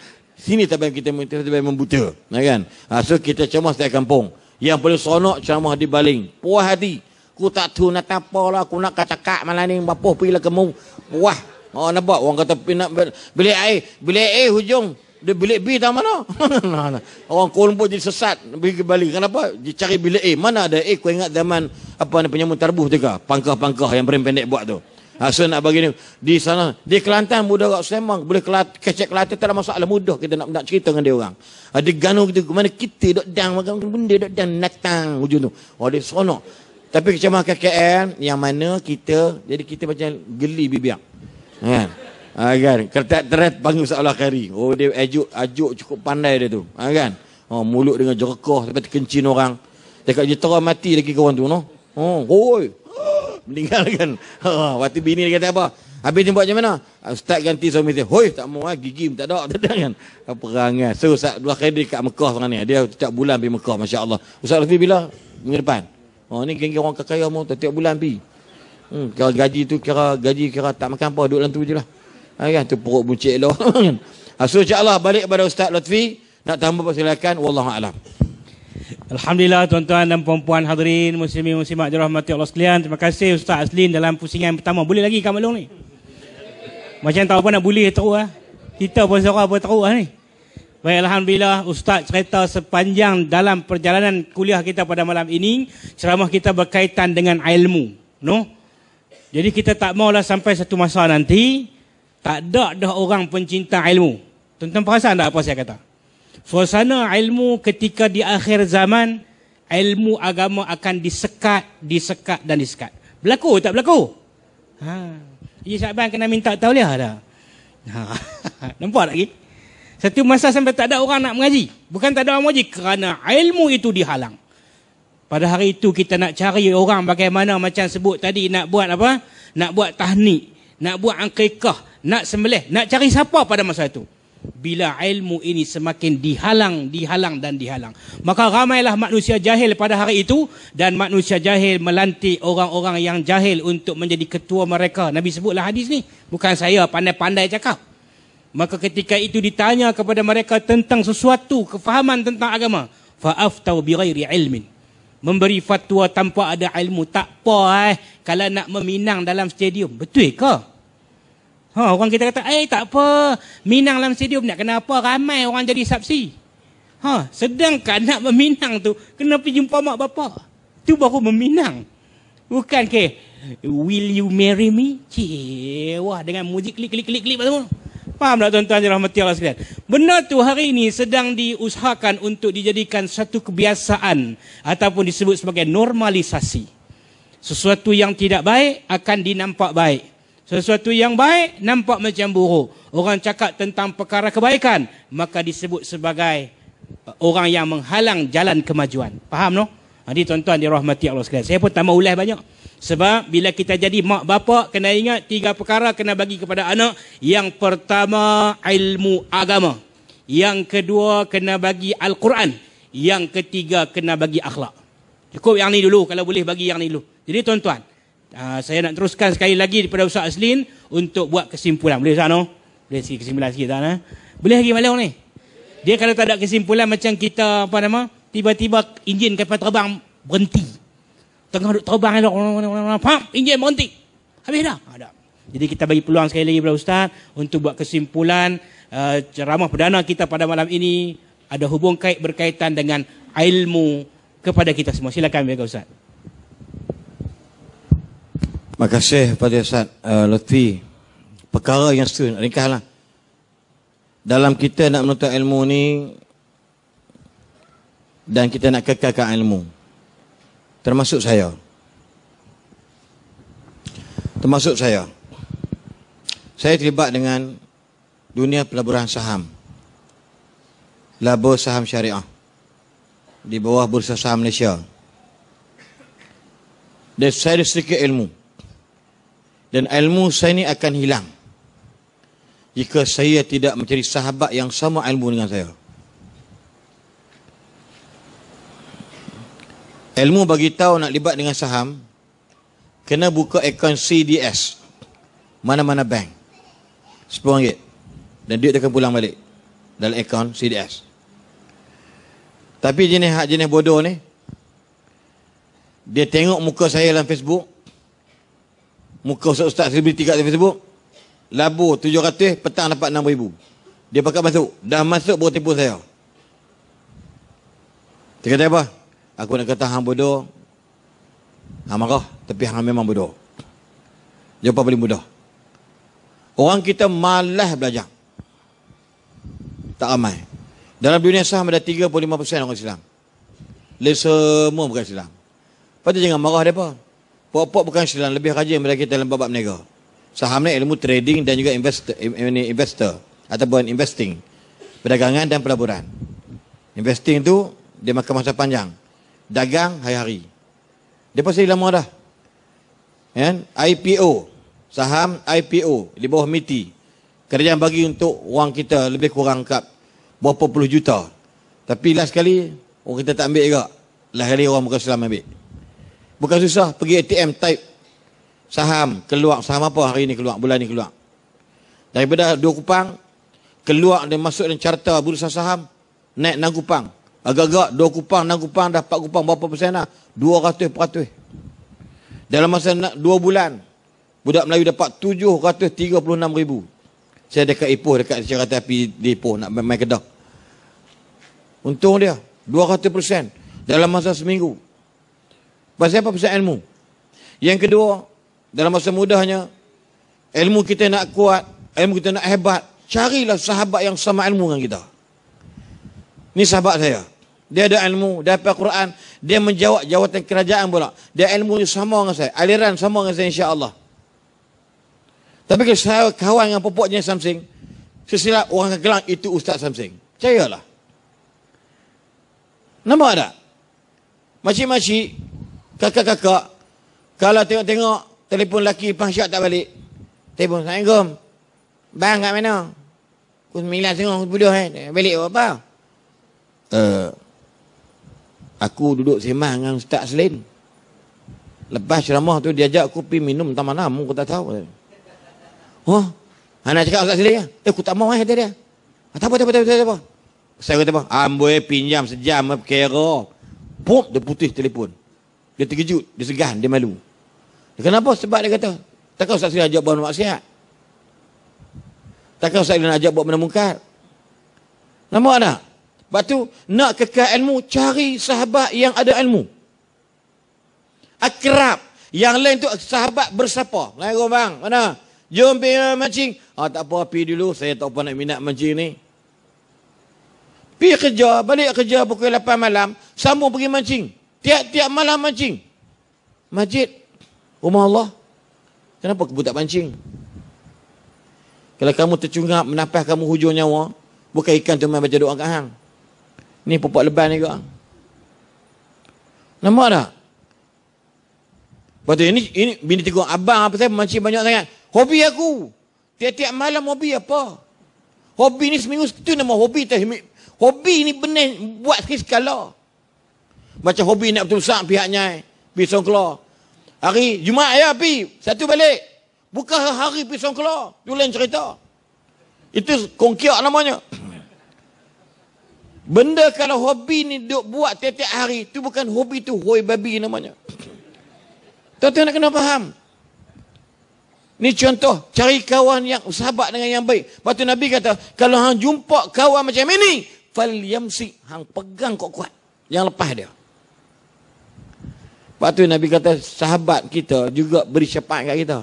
sini tak payah kita tak payah membuta nah, ya kan ha, so kita cemas di kampung yang paling seronok cemas di baling puas hati ku tak tahu nak apa lah ku nak kacak malam ni bapa pergi lah kemu puas oh nampak orang kata nak bilik air bilik air hujung dia bilik B tak mana orang kolombo jadi sesat pergi ke baling kenapa dia cari bilik A mana ada A eh, ku ingat zaman apa ni penyamun tarbuh tu ke pangkah-pangkah yang brand pendek buat tu Asal ha, nak bagi ni di sana di Kelantan mudah kat Semang boleh kelat kecek Kelantan tak ada masalah mudah kita nak nak cerita dengan dia orang. Ada ha, ganu kita mana kita dok dang makan benda dok dang tang hujung tu. Oh dia sono. Tapi kecamah KKN yang mana kita jadi kita macam geli bibiak. Kan? Ha, kan? Kertak terat panggil seolah kari. Oh dia ajuk ajuk cukup pandai dia tu. Ha, kan? Oh mulut dengan jerekah sampai terkencin orang. Dekat dia terang mati lagi kawan tu noh. Oh, oi. Oh, oh meninggalkan. Ha, oh, bini dia kata apa? Habis ni macam mana? Ustaz ganti suami dia. Hoi, tak mau ah, gigi tak ada, tak ada kan. Perangai. Eh. So, Ustaz dua kali dekat Mekah sekarang ni. Dia setiap bulan pergi Mekah, masya-Allah. Ustaz Rafi bila? Minggu depan. Ha, oh, ni geng orang kaya mau setiap bulan pergi. Hmm, kira gaji tu kira gaji kira tak makan apa, duduk dalam tu jelah. Ha, kan tu perut buncit lah. ha, so, allah balik kepada Ustaz Lutfi nak tambah persilakan wallahu a'lam. Alhamdulillah tuan-tuan dan puan-puan hadirin muslimin muslimat dirahmati Allah sekalian. Terima kasih Ustaz Aslin dalam pusingan pertama. Boleh lagi kamu Malung ni? Macam tak apa nak boleh tahu ah. Kita pun seorang apa tahu ah ni. Baik alhamdulillah ustaz cerita sepanjang dalam perjalanan kuliah kita pada malam ini ceramah kita berkaitan dengan ilmu. No? Jadi kita tak maulah sampai satu masa nanti tak ada dah orang pencinta ilmu. Tuan-tuan perasan tak apa saya kata? Suasana ilmu ketika di akhir zaman, ilmu agama akan disekat, disekat dan disekat. Berlaku tak berlaku? Ha. Ya, Syakban kena minta tauliah dah. Ha. Nampak tak? Ye? Satu masa sampai tak ada orang nak mengaji. Bukan tak ada orang mengaji kerana ilmu itu dihalang. Pada hari itu kita nak cari orang bagaimana macam sebut tadi nak buat apa? Nak buat tahnik, nak buat angkikah, nak sembelih, nak cari siapa pada masa itu bila ilmu ini semakin dihalang, dihalang dan dihalang. Maka ramailah manusia jahil pada hari itu dan manusia jahil melantik orang-orang yang jahil untuk menjadi ketua mereka. Nabi sebutlah hadis ni. Bukan saya pandai-pandai cakap. Maka ketika itu ditanya kepada mereka tentang sesuatu, kefahaman tentang agama. Fa'aftau birairi ilmin. Memberi fatwa tanpa ada ilmu. Tak apa eh kalau nak meminang dalam stadium. Betul ke? Ha, orang kita kata, eh tak apa, minang dalam stadium nak kena apa, ramai orang jadi saksi. Ha, sedangkan nak meminang tu, kena pergi jumpa mak bapa? Tu baru meminang. Bukan ke, will you marry me? Cewah dengan muzik klik klik klik klik semua. Faham tak tuan-tuan yang rahmati Allah sekalian? Benda tu hari ini sedang diusahakan untuk dijadikan satu kebiasaan ataupun disebut sebagai normalisasi. Sesuatu yang tidak baik akan dinampak baik. Sesuatu yang baik nampak macam buruk. Orang cakap tentang perkara kebaikan, maka disebut sebagai uh, orang yang menghalang jalan kemajuan. Faham no? Jadi ha, tuan-tuan dirahmati Allah sekalian. Saya pun tambah ulas banyak. Sebab bila kita jadi mak bapak, kena ingat tiga perkara kena bagi kepada anak. Yang pertama, ilmu agama. Yang kedua, kena bagi Al-Quran. Yang ketiga, kena bagi akhlak. Cukup yang ni dulu, kalau boleh bagi yang ni dulu. Jadi tuan-tuan, Ah, saya nak teruskan sekali lagi daripada Ustaz Aslin untuk buat kesimpulan. Boleh Ustaz no? Boleh sikit kesimpulan sikit tak? Nah? Eh? Boleh lagi malam ni? Dia kalau tak ada kesimpulan macam kita apa nama? Tiba-tiba enjin kapal terbang berhenti. Tengah duduk terbang elok. Pam, enjin berhenti. Habis dah. Ada. Ah, Jadi kita bagi peluang sekali lagi kepada Ustaz untuk buat kesimpulan uh, ceramah perdana kita pada malam ini ada hubung kait berkaitan dengan ilmu kepada kita semua. Silakan Bapak Ustaz. Terima kasih kepada Ustaz uh, Lutfi. Perkara yang setuju, lah Dalam kita nak menuntut ilmu ni dan kita nak kekalkan ilmu. Termasuk saya. Termasuk saya. Saya terlibat dengan dunia pelaburan saham. Labur saham syariah. Di bawah Bursa Saham Malaysia. saya ada sedikit Ilmu. Dan ilmu saya ni akan hilang. Jika saya tidak mencari sahabat yang sama ilmu dengan saya. Ilmu bagi tahu nak libat dengan saham, kena buka akaun CDS. Mana-mana bank. RM10. Dan duit akan pulang balik. Dalam akaun CDS. Tapi jenis hak jenis bodoh ni, dia tengok muka saya dalam Facebook, Muka ustaz-ustaz saya beli tiket di Facebook. Labu 700, petang dapat 6,000. Dia pakai masuk. Dah masuk baru tipu saya. Dia kata apa? Aku nak kata hang bodoh. Hang marah. Tapi hang memang bodoh. Jawapan paling mudah. Orang kita malas belajar. Tak ramai. Dalam dunia saham ada 35% orang Islam. Dia semua bukan Islam. Lepas tu jangan marah dia apa. Puak-puak bukan silang lebih rajin daripada kita dalam bab-bab niaga. Saham ni ilmu trading dan juga investor, investor ataupun investing. Perdagangan dan pelaburan. Investing tu dia makan masa panjang. Dagang hari-hari. Dia pasti lama dah. And IPO. Saham IPO di bawah MITI. Kerajaan bagi untuk wang kita lebih kurang kat berapa puluh juta. Tapi last kali orang kita tak ambil juga. lah hari orang bukan selama ambil. Bukan susah pergi ATM type saham, keluar saham apa hari ni keluar, bulan ini keluar. Daripada dua kupang, keluar dan masuk dan carta bursa saham, naik enam kupang. Agak-agak dua kupang, enam kupang, dah empat kupang, berapa persen lah? Dua ratus peratus. Dalam masa nak dua bulan, budak Melayu dapat tujuh ratus tiga puluh enam ribu. Saya dekat Ipoh, dekat Cerata tapi di Ipoh, nak main, main kedah. Untung dia, dua ratus persen. Dalam masa seminggu, Pasal apa? Pasal ilmu. Yang kedua, dalam masa mudahnya, ilmu kita nak kuat, ilmu kita nak hebat, carilah sahabat yang sama ilmu dengan kita. Ini sahabat saya. Dia ada ilmu, dia hafal Quran, dia menjawab jawatan kerajaan pula. Dia ilmu ni sama dengan saya. Aliran sama dengan saya insya-Allah. Tapi kalau saya kawan dengan popok jenis Samsung, sesilap orang akan gelang itu Ustaz Samsung. Percayalah. Nampak tak? Macik-macik kakak-kakak kalau tengok-tengok telefon laki pangsyat tak balik. Telefon Assalamualaikum. Bang kat mana? Ku sembilan tengah ku eh. Balik apa? Uh, aku duduk semang dengan Ustaz Selin. Lepas ceramah tu dia ajak aku pi minum taman mana, aku tak tahu. Oh. Ana cakap Ustaz Selin Eh aku tak mau eh dia dia. Apa apa apa apa apa. Saya kata apa? Amboi pinjam sejam kira. Pop dia putih telefon. Dia terkejut, dia segan, dia malu. Kenapa? Sebab dia kata, takkan Ustaz Sri ajak buat maksiat. Takkan Ustaz Sri ajak buat benda mungkar. Nampak tak? Sebab tu, nak kekal ilmu, cari sahabat yang ada ilmu. Akrab. Yang lain tu, sahabat bersapa. Lain bang, mana? Jom pergi mancing. Ah, tak apa, pergi dulu. Saya tak apa nak minat mancing ni. Pergi kerja, balik kerja pukul 8 malam. Sambung pergi mancing. Tiap-tiap malam mancing. Masjid. Rumah Allah. Kenapa kamu tak mancing? Kalau kamu tercungap, menapas kamu hujung nyawa, bukan ikan tu main baca doa kat hang. Ni pupuk leban ni juga. Nampak tak? Lepas tu, ini, ini bini tegur, abang apa saya mancing banyak sangat. Hobi aku. Tiap-tiap malam hobi apa? Hobi ni seminggu, itu nama hobi. Tak, hobi ni benar buat sekali-sekala. Macam hobi nak betul besar pihaknya. Eh. pisang songklar. Hari Jumat ya pergi. Satu balik. buka hari pisang songklar. Itu lain cerita. Itu kongkiak namanya. Benda kalau hobi ni duk buat tiap-tiap hari. Itu bukan hobi tu. Hoi babi namanya. Tuan-tuan nak kena faham. Ni contoh. Cari kawan yang sahabat dengan yang baik. Lepas tu Nabi kata. Kalau hang jumpa kawan macam ini. Fal yamsi. Hang pegang kok kuat. Yang lepas dia. Sebab tu Nabi kata sahabat kita juga beri syafaat kat kita.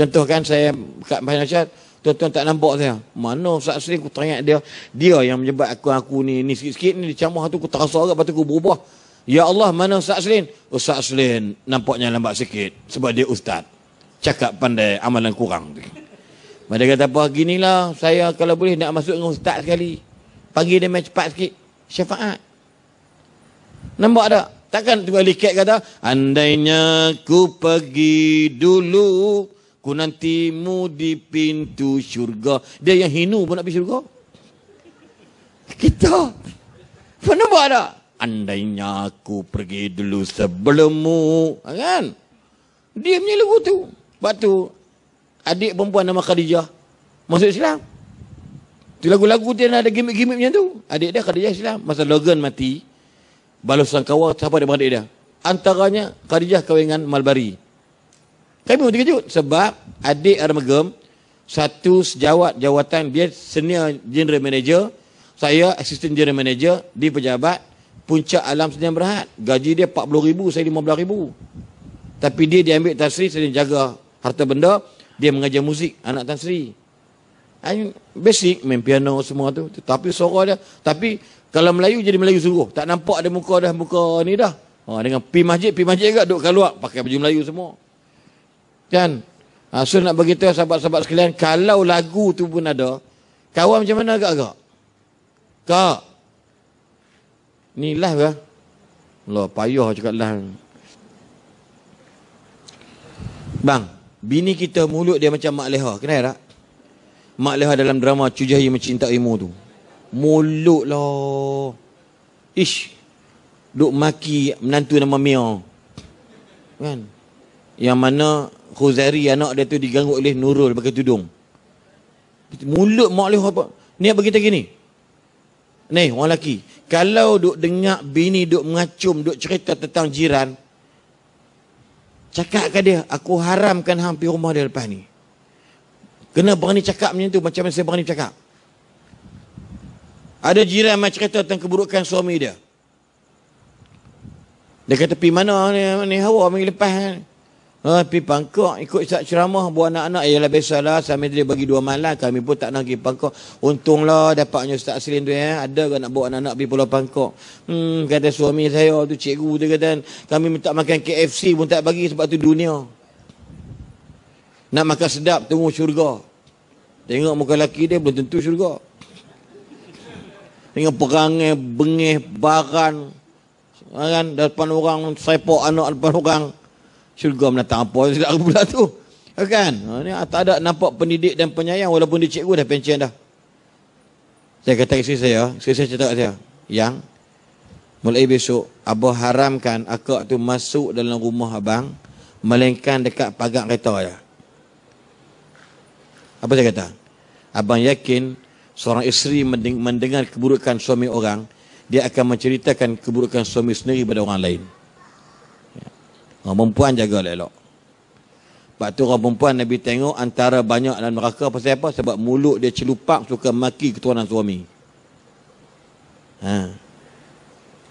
Contohkan saya kat Bahasa Syar, tuan-tuan tak nampak saya. Mana Saat Sri aku teringat dia. Dia yang menyebab aku aku ni ni sikit-sikit ni dicamah tu aku terasa agak lepas tu aku berubah. Ya Allah mana Ustaz Sri? Ustaz Sri nampaknya lambat sikit sebab dia Ustaz. Cakap pandai amalan kurang. Mereka kata apa, ginilah saya kalau boleh nak masuk dengan Ustaz sekali. Pagi dia main cepat sikit. Syafaat. Nampak tak? Takkan Wali Kek kata, Andainya ku pergi dulu, ku nantimu di pintu syurga. Dia yang hinu pun nak pergi syurga. Kita. Pernah buat tak? Andainya aku pergi dulu sebelum mu, Kan? Dia punya lugu tu. Sebab tu, adik perempuan nama Khadijah, masuk Islam. Tu lagu-lagu dia ada gimmick-gimmick macam tu. Adik dia Khadijah Islam. Masa Logan mati, Balas sangkawa siapa dia mengadik dia? Antaranya Khadijah kawin dengan Malbari. Kami pun terkejut sebab adik Armagem satu sejawat jawatan dia senior general manager, saya assistant general manager di pejabat Puncak Alam Sdn Berhad. Gaji dia 40,000, saya 15,000. Tapi dia diambil tasri saya jaga harta benda, dia mengajar muzik anak tasri. Ain basic main piano semua tu, tapi suara dia, tapi kalau Melayu jadi Melayu sungguh. Tak nampak ada muka dah muka ni dah. Ha, dengan pi masjid, pi masjid juga duduk keluar pakai baju Melayu semua. Kan? Ha, so nak beritahu sahabat-sahabat sekalian, kalau lagu tu pun ada, kawan macam mana agak-agak? Kak, ni lah ke? Ya? Allah, payah cakap lah. Bang, bini kita mulut dia macam Mak Leha. Kenal tak? Mak Leha dalam drama Cujahi Mencintaimu tu. Mulut lah. Ish. Duk maki menantu nama Mia. Kan? Yang mana Khuzari anak dia tu diganggu oleh Nurul pakai tudung. Mulut mak leh apa? Ni apa kita gini? Ni orang lelaki. Kalau duk dengar bini duk mengacum, duk cerita tentang jiran. Cakap ke dia, aku haramkan hampir rumah dia lepas ni. Kena berani cakap macam tu macam mana saya berani cakap. Ada jiran macam cerita tentang keburukan suami dia. Dia kata, pergi mana ni, ni hawa minggu lepas kan? Ha, pergi pangkak, ikut sat ceramah buat anak-anak. Yalah biasalah, sambil dia bagi dua malam, kami pun tak nak pergi pangkak. Untunglah dapatnya Ustaz Aslin tu ya. Eh. Ada ke nak bawa anak-anak pergi pulau pangkak? Hmm, kata suami saya tu, cikgu tu kata, kami minta makan KFC pun tak bagi sebab tu dunia. Nak makan sedap, tunggu syurga. Tengok muka lelaki dia, belum tentu Syurga dengan perangai bengih baran kan depan orang sepak anak depan orang syurga menatang apa tidak aku pula tu ha, kan ha, ni ah, tak ada nampak pendidik dan penyayang walaupun dia cikgu dah pencen dah saya kata isteri saya isteri saya cakap saya yang mulai besok abah haramkan akak tu masuk dalam rumah abang melainkan dekat pagar kereta ya apa saya kata abang yakin Seorang isteri mendengar keburukan suami orang, dia akan menceritakan keburukan suami sendiri kepada orang lain. Ya. Orang perempuan jaga elok. Sebab tu orang perempuan Nabi tengok antara banyak dan neraka pasal apa? Sebab mulut dia celupak suka maki keturunan suami. Ha.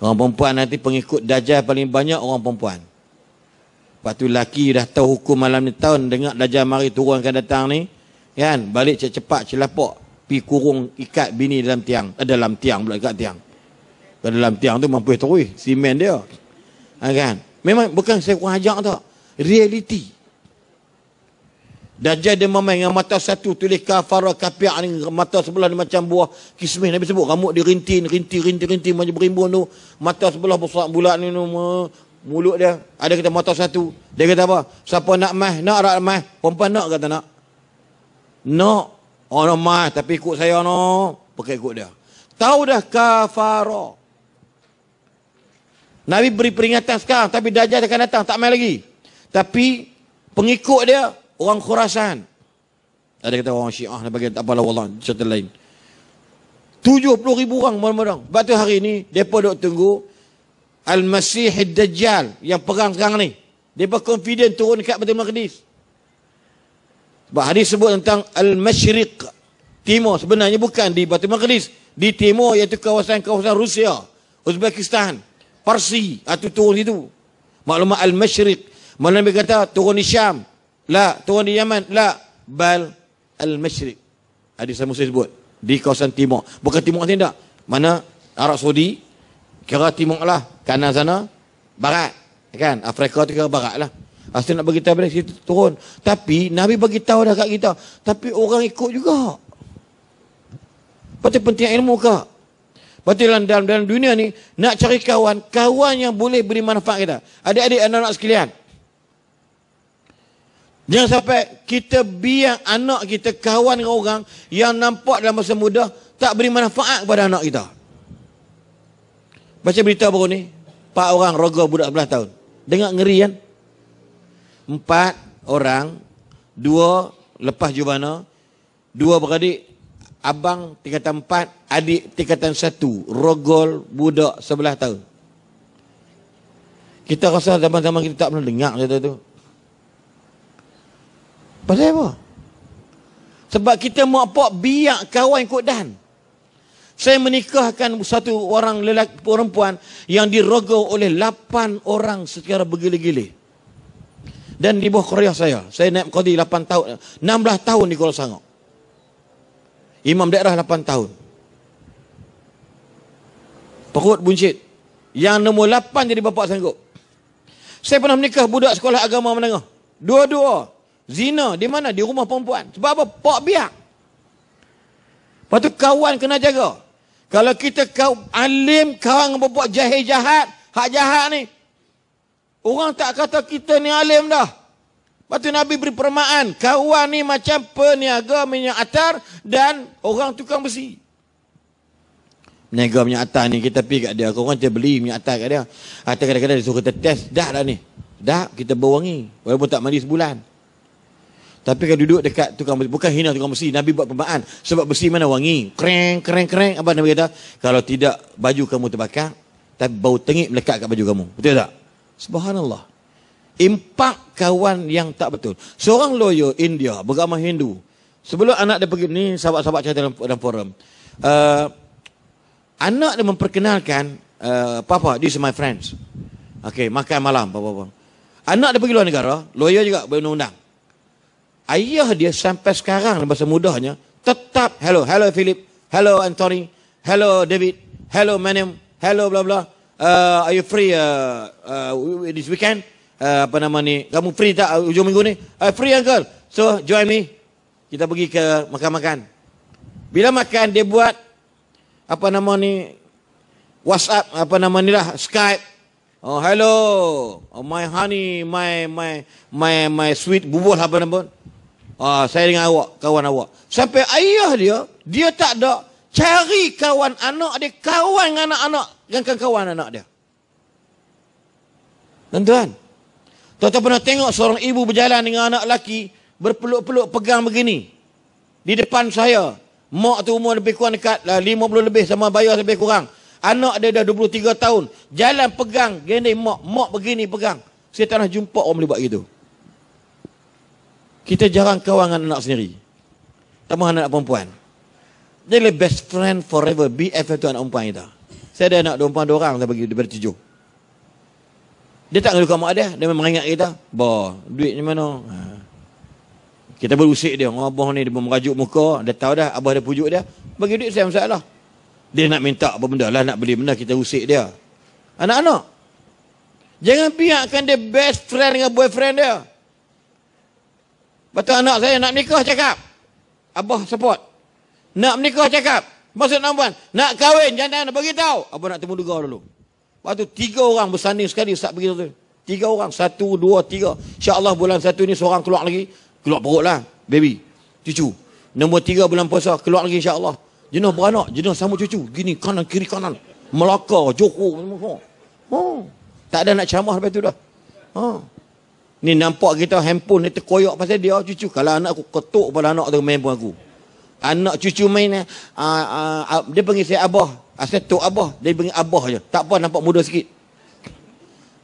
Orang perempuan nanti pengikut dajah paling banyak orang perempuan. Lepas tu lelaki dah tahu hukum malam ni tahun dengar dajah mari turun akan datang ni. Kan? Balik cepat-cepat celapak pi kurung ikat bini dalam tiang eh, dalam tiang pula ikat tiang dalam tiang tu mampu terus simen dia ha, kan memang bukan saya kurang ajak tu realiti Dajjal dia memang dengan mata satu tulis kafara kapiak ni mata sebelah ni macam buah kismis Nabi sebut rambut dia rintin rintin rintin rintin macam berimbun tu mata sebelah besar bulat ni mulut dia ada kata mata satu dia kata apa siapa nak mah nak rak mah perempuan nak kata nak nak no. Orang oh, mas, tapi ikut saya no. Pakai ikut dia. Tahu dah kafara. Nabi beri peringatan sekarang. Tapi Dajjal akan datang. Tak main lagi. Tapi pengikut dia orang Khurasan. Ada kata orang Syiah dan bagian tak apalah Allah serta lain. 70 ribu orang berang-berang. Sebab tu hari ni, mereka duduk tunggu Al-Masih Dajjal yang perang sekarang ni. Mereka confident turun dekat Betul Merdis. Sebab hadis sebut tentang Al-Mashriq. Timur sebenarnya bukan di Batu Maqdis. Di timur iaitu kawasan-kawasan Rusia. Uzbekistan. Parsi. Atau turun situ. Maklumat Al-Mashriq. Mana Nabi kata turun di Syam. La. Turun di Yaman. La. Bal Al-Mashriq. Hadis saya sebut. Di kawasan timur. Bukan timur ni tak? Mana Arab Saudi. Kira timur lah. Kanan sana. Barat. Kan? Afrika tu kira barat lah. Asal nak bagi tablet kita turun. Tapi Nabi bagi tahu dah kat kita. Tapi orang ikut juga. Pasti penting ilmu ke? Pasti dalam, dalam, dalam dunia ni nak cari kawan, kawan yang boleh beri manfaat kita. Adik-adik anak-anak sekalian. Jangan sampai kita biar anak kita kawan dengan orang yang nampak dalam masa muda tak beri manfaat kepada anak kita. Baca berita baru ni. Pak orang rogoh budak 11 tahun. Dengar ngeri kan? empat orang, dua lepas Jumana, dua beradik, abang tingkatan empat, adik tingkatan satu, rogol budak sebelah tahun. Kita rasa zaman-zaman kita tak pernah dengar cerita tu. Pasal apa? Sebab kita mau apa? biak kawan ikut dan. Saya menikahkan satu orang lelaki perempuan yang dirogol oleh lapan orang secara bergilir-gilir. Dan di bawah Korea saya. Saya naib kodi 8 tahun. 16 tahun di Kuala Sangau. Imam daerah 8 tahun. Perut buncit. Yang nombor 8 jadi bapak sanggup. Saya pernah menikah budak sekolah agama menengah. Dua-dua. Zina di mana? Di rumah perempuan. Sebab apa? Pak biak. Lepas tu kawan kena jaga. Kalau kita kau alim kawan buat jahil jahat, hak jahat ni, Orang tak kata kita ni alim dah. Lepas Nabi beri permaan. Kawan ni macam peniaga minyak atar dan orang tukang besi. Peniaga minyak atar ni kita pergi kat dia. Orang kita beli minyak atar kat dia. Atar kadang-kadang dia suruh kita test. Dah lah ni. Dah kita berwangi. Walaupun tak mandi sebulan. Tapi kalau duduk dekat tukang besi. Bukan hina tukang besi. Nabi buat permaan. Sebab besi mana wangi. Kereng, kereng, kereng. Abang Nabi kata, kalau tidak baju kamu terbakar, tapi bau tengik melekat kat baju kamu. Betul tak? Subhanallah. Impak kawan yang tak betul. Seorang lawyer India, beragama Hindu. Sebelum anak dia pergi, ni sahabat-sahabat cerita dalam, dalam forum. Uh, anak dia memperkenalkan, uh, Papa, this is my friends. Okay, makan malam, Papa-Papa. Anak dia pergi luar negara, lawyer juga, boleh undang. Ayah dia sampai sekarang, lah, masa mudahnya, tetap, hello, hello Philip, hello Anthony, hello David, hello Manim, hello bla bla uh, are you free uh, uh, this weekend? Uh, apa nama ni? Kamu free tak uh, hujung minggu ni? I uh, free uncle. So join me. Kita pergi ke makan-makan. Bila makan dia buat apa nama ni? WhatsApp apa nama ni lah Skype. Oh hello, oh, my honey, my my my my sweet bubul lah, apa nama? Ah oh, saya dengan awak kawan awak. Sampai ayah dia dia tak ada cari kawan anak dia kawan dengan anak-anak dengan kawan-kawan anak dia. Tuan-tuan. Tuan-tuan pernah tengok seorang ibu berjalan dengan anak lelaki berpeluk-peluk pegang begini. Di depan saya. Mak tu umur lebih kurang dekat. 50 lah, lebih sama bayar lebih kurang. Anak dia dah 23 tahun. Jalan pegang. Gendai mak. Mak begini pegang. Saya tak pernah jumpa orang boleh buat gitu. Kita jarang kawan dengan anak sendiri. Tambah anak perempuan. Dia best friend forever. BFF tu anak perempuan kita. Saya ada anak perempuan dua orang saya bagi daripada tujuh. Dia tak ngeluh mak dia. Dia memang ingat kita. Bah, duit ni mana? Ha. Kita berusik dia. Oh, abah ni dia merajuk muka. Dia tahu dah. Abah dia pujuk dia. Bagi duit saya masalah. Dia nak minta apa benda lah. Nak beli benda. Kita usik dia. Anak-anak. Jangan pihakkan dia best friend dengan boyfriend dia. Lepas anak saya nak nikah cakap. Abah support. Nak menikah cakap. Maksud nampuan, nak kahwin jangan nak tahu Apa nak temu duga dulu. Lepas tu tiga orang bersanding sekali Ustaz beritahu tu. Tiga orang, satu, dua, tiga. Insya Allah bulan satu ni seorang keluar lagi. Keluar perut lah, baby. Cucu. Nombor tiga bulan puasa, keluar lagi Insya insyaAllah. Jenuh beranak, jenuh sama cucu. Gini, kanan, kiri, kanan. Melaka, Johor, Oh. Tak ada nak ceramah lepas tu dah. Oh. Ni nampak kita handphone ni terkoyak pasal dia cucu. Kalau anak aku ketuk pada anak tu main handphone aku. Anak cucu main uh, uh, Dia panggil saya Abah Saya Tok Abah Dia panggil Abah je Tak apa nampak muda sikit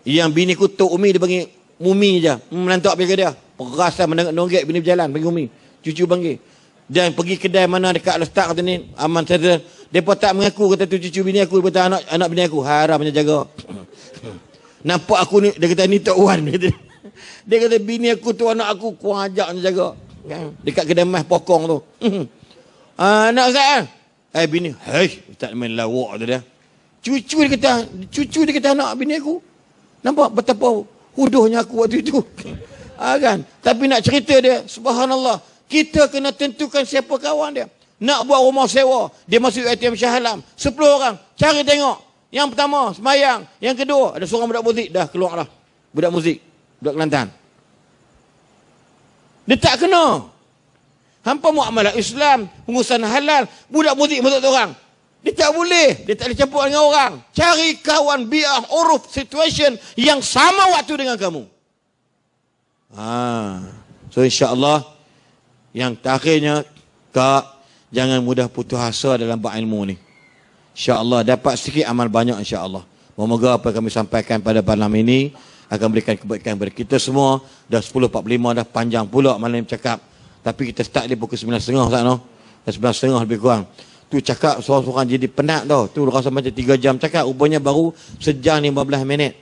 Yang bini ku Tok Umi Dia panggil Mumi je hmm, Menantuk apa dia Perasa lah, mendengar nonggek Bini berjalan Panggil Umi Cucu panggil Dan pergi kedai mana Dekat Lestak kata ni Aman saya Dia tak mengaku Kata tu cucu bini aku Dia kata anak, anak bini aku Haram punya jaga Nampak aku ni Dia kata ni Tok Wan Dia kata, bini aku tu Anak aku Kuajak punya jaga kan? Dekat kedai mas pokong tu anak ah, Ustaz eh? Eh bini, hei Ustaz main lawak tu dia. Cucu dia kata, cucu dia kata anak bini aku. Nampak betapa huduhnya aku waktu itu. ha, kan? Tapi nak cerita dia, subhanallah. Kita kena tentukan siapa kawan dia. Nak buat rumah sewa, dia masuk ATM Shah Alam. Sepuluh orang, cari tengok. Yang pertama, semayang. Yang kedua, ada seorang budak muzik. Dah keluar lah. Budak muzik. Budak Kelantan. Dia tak kenal. Hampa muamalah Islam, pengurusan halal, budak-budak budak orang. Dia tak boleh. Dia tak boleh campur dengan orang. Cari kawan biar uruf situation yang sama waktu dengan kamu. Ha. So insyaAllah yang terakhirnya kak jangan mudah putus asa dalam buat ilmu ni. InsyaAllah dapat sedikit amal banyak insyaAllah. Moga-moga apa kami sampaikan pada malam ini akan berikan kebaikan kepada kita semua. Dah 10.45 dah panjang pula malam ini cakap. Tapi kita start di pukul sembilan setengah tak, no. Sembilan setengah lebih kurang. Tu cakap seorang-seorang jadi penat tau. Tu rasa macam tiga jam cakap. Rupanya baru sejam lima belas minit.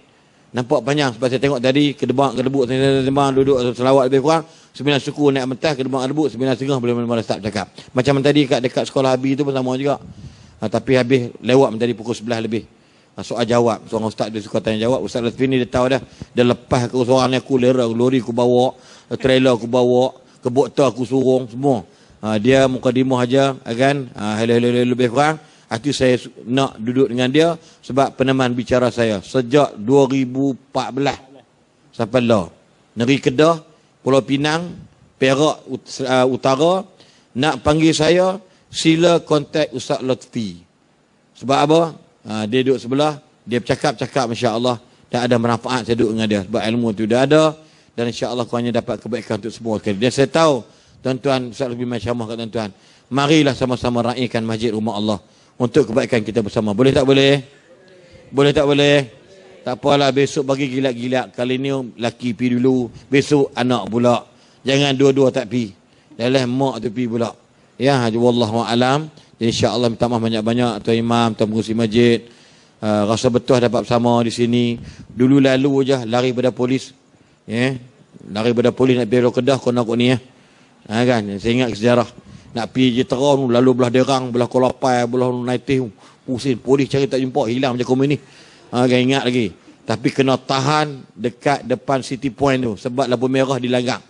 Nampak panjang sebab saya tengok tadi kedebak kedebuk sembang duduk selawat lebih kurang sembilan suku naik mentah kedebak kedebuk sembilan setengah boleh mula start cakap. Macam tadi kat dekat sekolah Habib tu pun sama juga. Ha, tapi habis lewat tadi pukul sebelah lebih. Ha, soal jawab. Seorang ustaz dia suka tanya jawab. Ustaz Lutfi ni dia tahu dah. Dia lepas ke seorang ni aku lera lori aku bawa. Trailer aku bawa kebokta aku surung semua. Ha, dia mukadimah aja kan ha, lebih kurang hati saya nak duduk dengan dia sebab peneman bicara saya sejak 2014 sampai lah negeri Kedah Pulau Pinang Perak uh, Utara nak panggil saya sila kontak Ustaz Lotfi sebab apa ha, dia duduk sebelah dia bercakap-cakap masya-Allah tak ada manfaat saya duduk dengan dia sebab ilmu tu dah ada dan Insya Allah kau hanya dapat kebaikan untuk semua sekali. Dan saya tahu tuan-tuan Ustaz lebih masyhur kat tuan-tuan. Marilah sama-sama raikan masjid rumah Allah untuk kebaikan kita bersama. Boleh tak boleh? Boleh tak boleh? Tak apalah besok bagi gilak-gilak. Kali ni laki pi dulu, besok anak pula. Jangan dua-dua tak pi. Lelah mak tu pi pula. Ya, wallahu alam. Jadi insya-Allah minta maaf banyak-banyak tuan imam, tuan pengurus masjid. Uh, rasa betul dapat bersama di sini. Dulu lalu je lari pada polis, Yeah. Daripada polis nak pergi Kedah, kau nak ni ya. Ha, kan? Saya ingat sejarah. Nak pergi Jeteron, lalu belah derang, belah kolapai, belah naitih. Pusing, polis cari tak jumpa, hilang macam komunis. Ha, kan? Ingat lagi. Tapi kena tahan dekat depan city point tu. Sebab lampu merah dilanggar.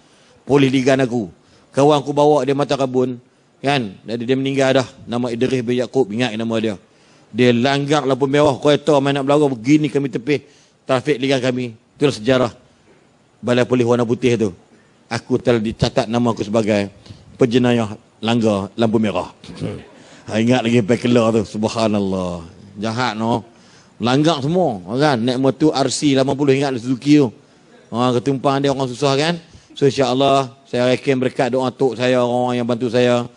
Polis ligan aku. Kawan aku bawa dia mata kabun. Kan? Jadi dia meninggal dah. Nama Idris bin Yaakob. Ingat nama dia. Dia langgar lampu merah. Kau tahu main nak belagu Begini kami tepi. Trafik ligan kami. Itulah sejarah balai polis warna putih tu aku telah dicatat nama aku sebagai penjenayah langgar lampu merah hmm. ha, ingat lagi pekela tu subhanallah jahat no langgar semua kan nak motor RC 80 ingat Suzuki tu ha, ketumpang dia orang susah kan so insyaAllah saya reken berkat doa tok saya orang yang bantu saya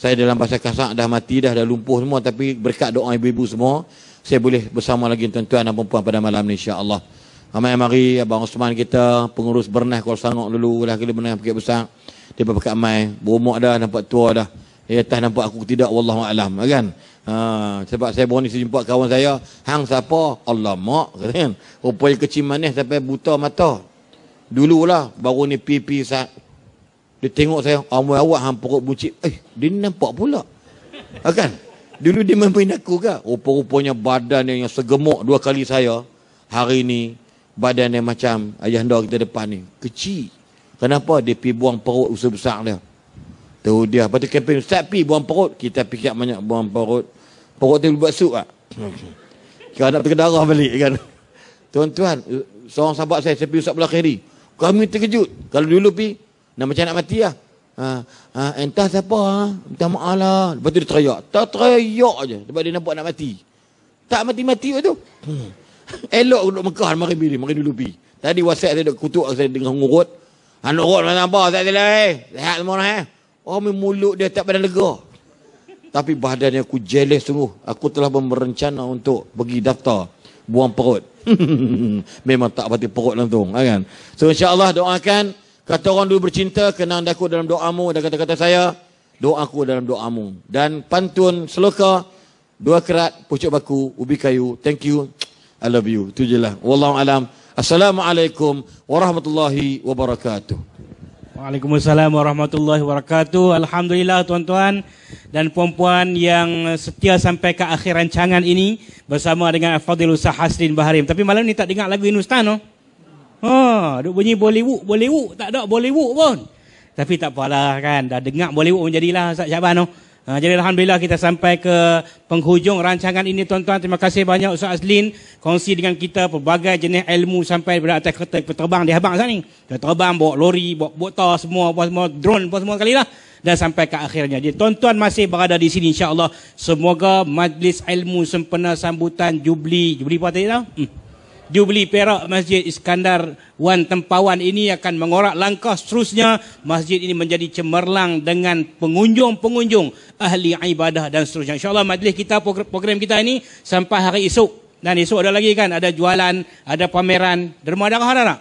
saya dalam bahasa kasar dah mati dah dah lumpuh semua tapi berkat doa ibu-ibu semua saya boleh bersama lagi tuan-tuan dan perempuan pada malam ni insyaAllah Ramai mari Abang Osman kita Pengurus Bernah Kuala Sangok dulu Dah kira Bernah Pekat Besar Dia berpekat mai Berumur dah Nampak tua dah Dia tak nampak aku tidak Wallahualam ya Kan ha, Sebab saya baru ni Saya jumpa kawan saya Hang siapa Allah mak Kata kan Rupanya kecil manis Sampai buta mata dulu lah Baru ni pipi sat Dia tengok saya Amoy awak Hang perut buci Eh dia nampak pula ya Kan Dulu dia main main aku ke Rupa-rupanya badan Yang segemuk dua kali saya Hari ni badan yang macam ayah hendak kita depan ni kecil kenapa dia pergi buang perut usaha besar dia Tahu dia patut kempen ustaz pergi buang perut kita fikir banyak buang perut perut tu buat sup ah kau nak tekan darah balik kan tuan-tuan seorang sahabat saya sepi ustaz belah kiri kami terkejut kalau dulu pi nak macam nak mati lah ha, ha, entah siapa ha? minta maaf lah lepas tu dia teriak tak teriak je sebab dia nampak nak mati tak mati-mati waktu tu hmm. Elok duduk Mekah mari bini, mari dulu pi. Tadi WhatsApp saya kutuk saya dengan ngurut. Han ngurut mana apa tak tahu eh. Sehat semua orang eh. Oh, mulut dia tak badan lega. Tapi badannya aku jeles sungguh. Aku telah merencana untuk pergi daftar buang perut. Memang tak pati perut langsung eh, kan. So insya-Allah doakan kata orang dulu bercinta kenang aku dalam doamu dan kata-kata saya doaku dalam doamu dan pantun seloka dua kerat pucuk baku ubi kayu thank you I love you. Itu je lah. Wallahu alam. Assalamualaikum warahmatullahi wabarakatuh. Waalaikumsalam warahmatullahi wabarakatuh. Alhamdulillah tuan-tuan dan puan-puan yang setia sampai ke akhir rancangan ini bersama dengan Fadil Ustaz Hasrin Baharim. Tapi malam ni tak dengar lagu Hindustan Oh, Ha, duk bunyi Bollywood, Bollywood. Tak ada Bollywood pun. Tapi tak apalah kan. Dah dengar Bollywood menjadilah Ustaz Syaban no? Ah, jadi Alhamdulillah kita sampai ke penghujung rancangan ini tuan-tuan. Terima kasih banyak Ustaz Azlin kongsi dengan kita pelbagai jenis ilmu sampai berada atas kereta terbang di Habang sana. Dia terbang, bawa lori, bawa buta semua, bawa semua drone, bawa semua kali lah. Dan sampai ke akhirnya. Jadi tuan-tuan masih berada di sini insyaAllah. Semoga majlis ilmu sempena sambutan Jubli. Jubli apa tadi tau? Hmm. Jubli Perak Masjid Iskandar Wan Tempawan ini akan mengorak langkah seterusnya masjid ini menjadi cemerlang dengan pengunjung-pengunjung ahli ibadah dan seterusnya. InsyaAllah majlis kita, program kita ini sampai hari esok. Dan esok ada lagi kan, ada jualan, ada pameran. Derma darah ada tak?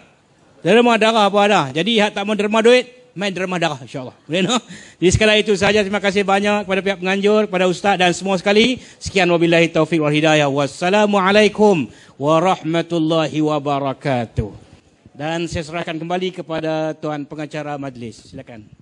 Derma darah apa ada? Jadi, yang tak mahu derma duit, main drama darah insyaAllah. Boleh no? Jadi sekali itu saja. terima kasih banyak kepada pihak penganjur, kepada ustaz dan semua sekali. Sekian wabillahi taufiq wal hidayah. Wassalamualaikum warahmatullahi wabarakatuh. Dan saya serahkan kembali kepada Tuan Pengacara Majlis. Silakan.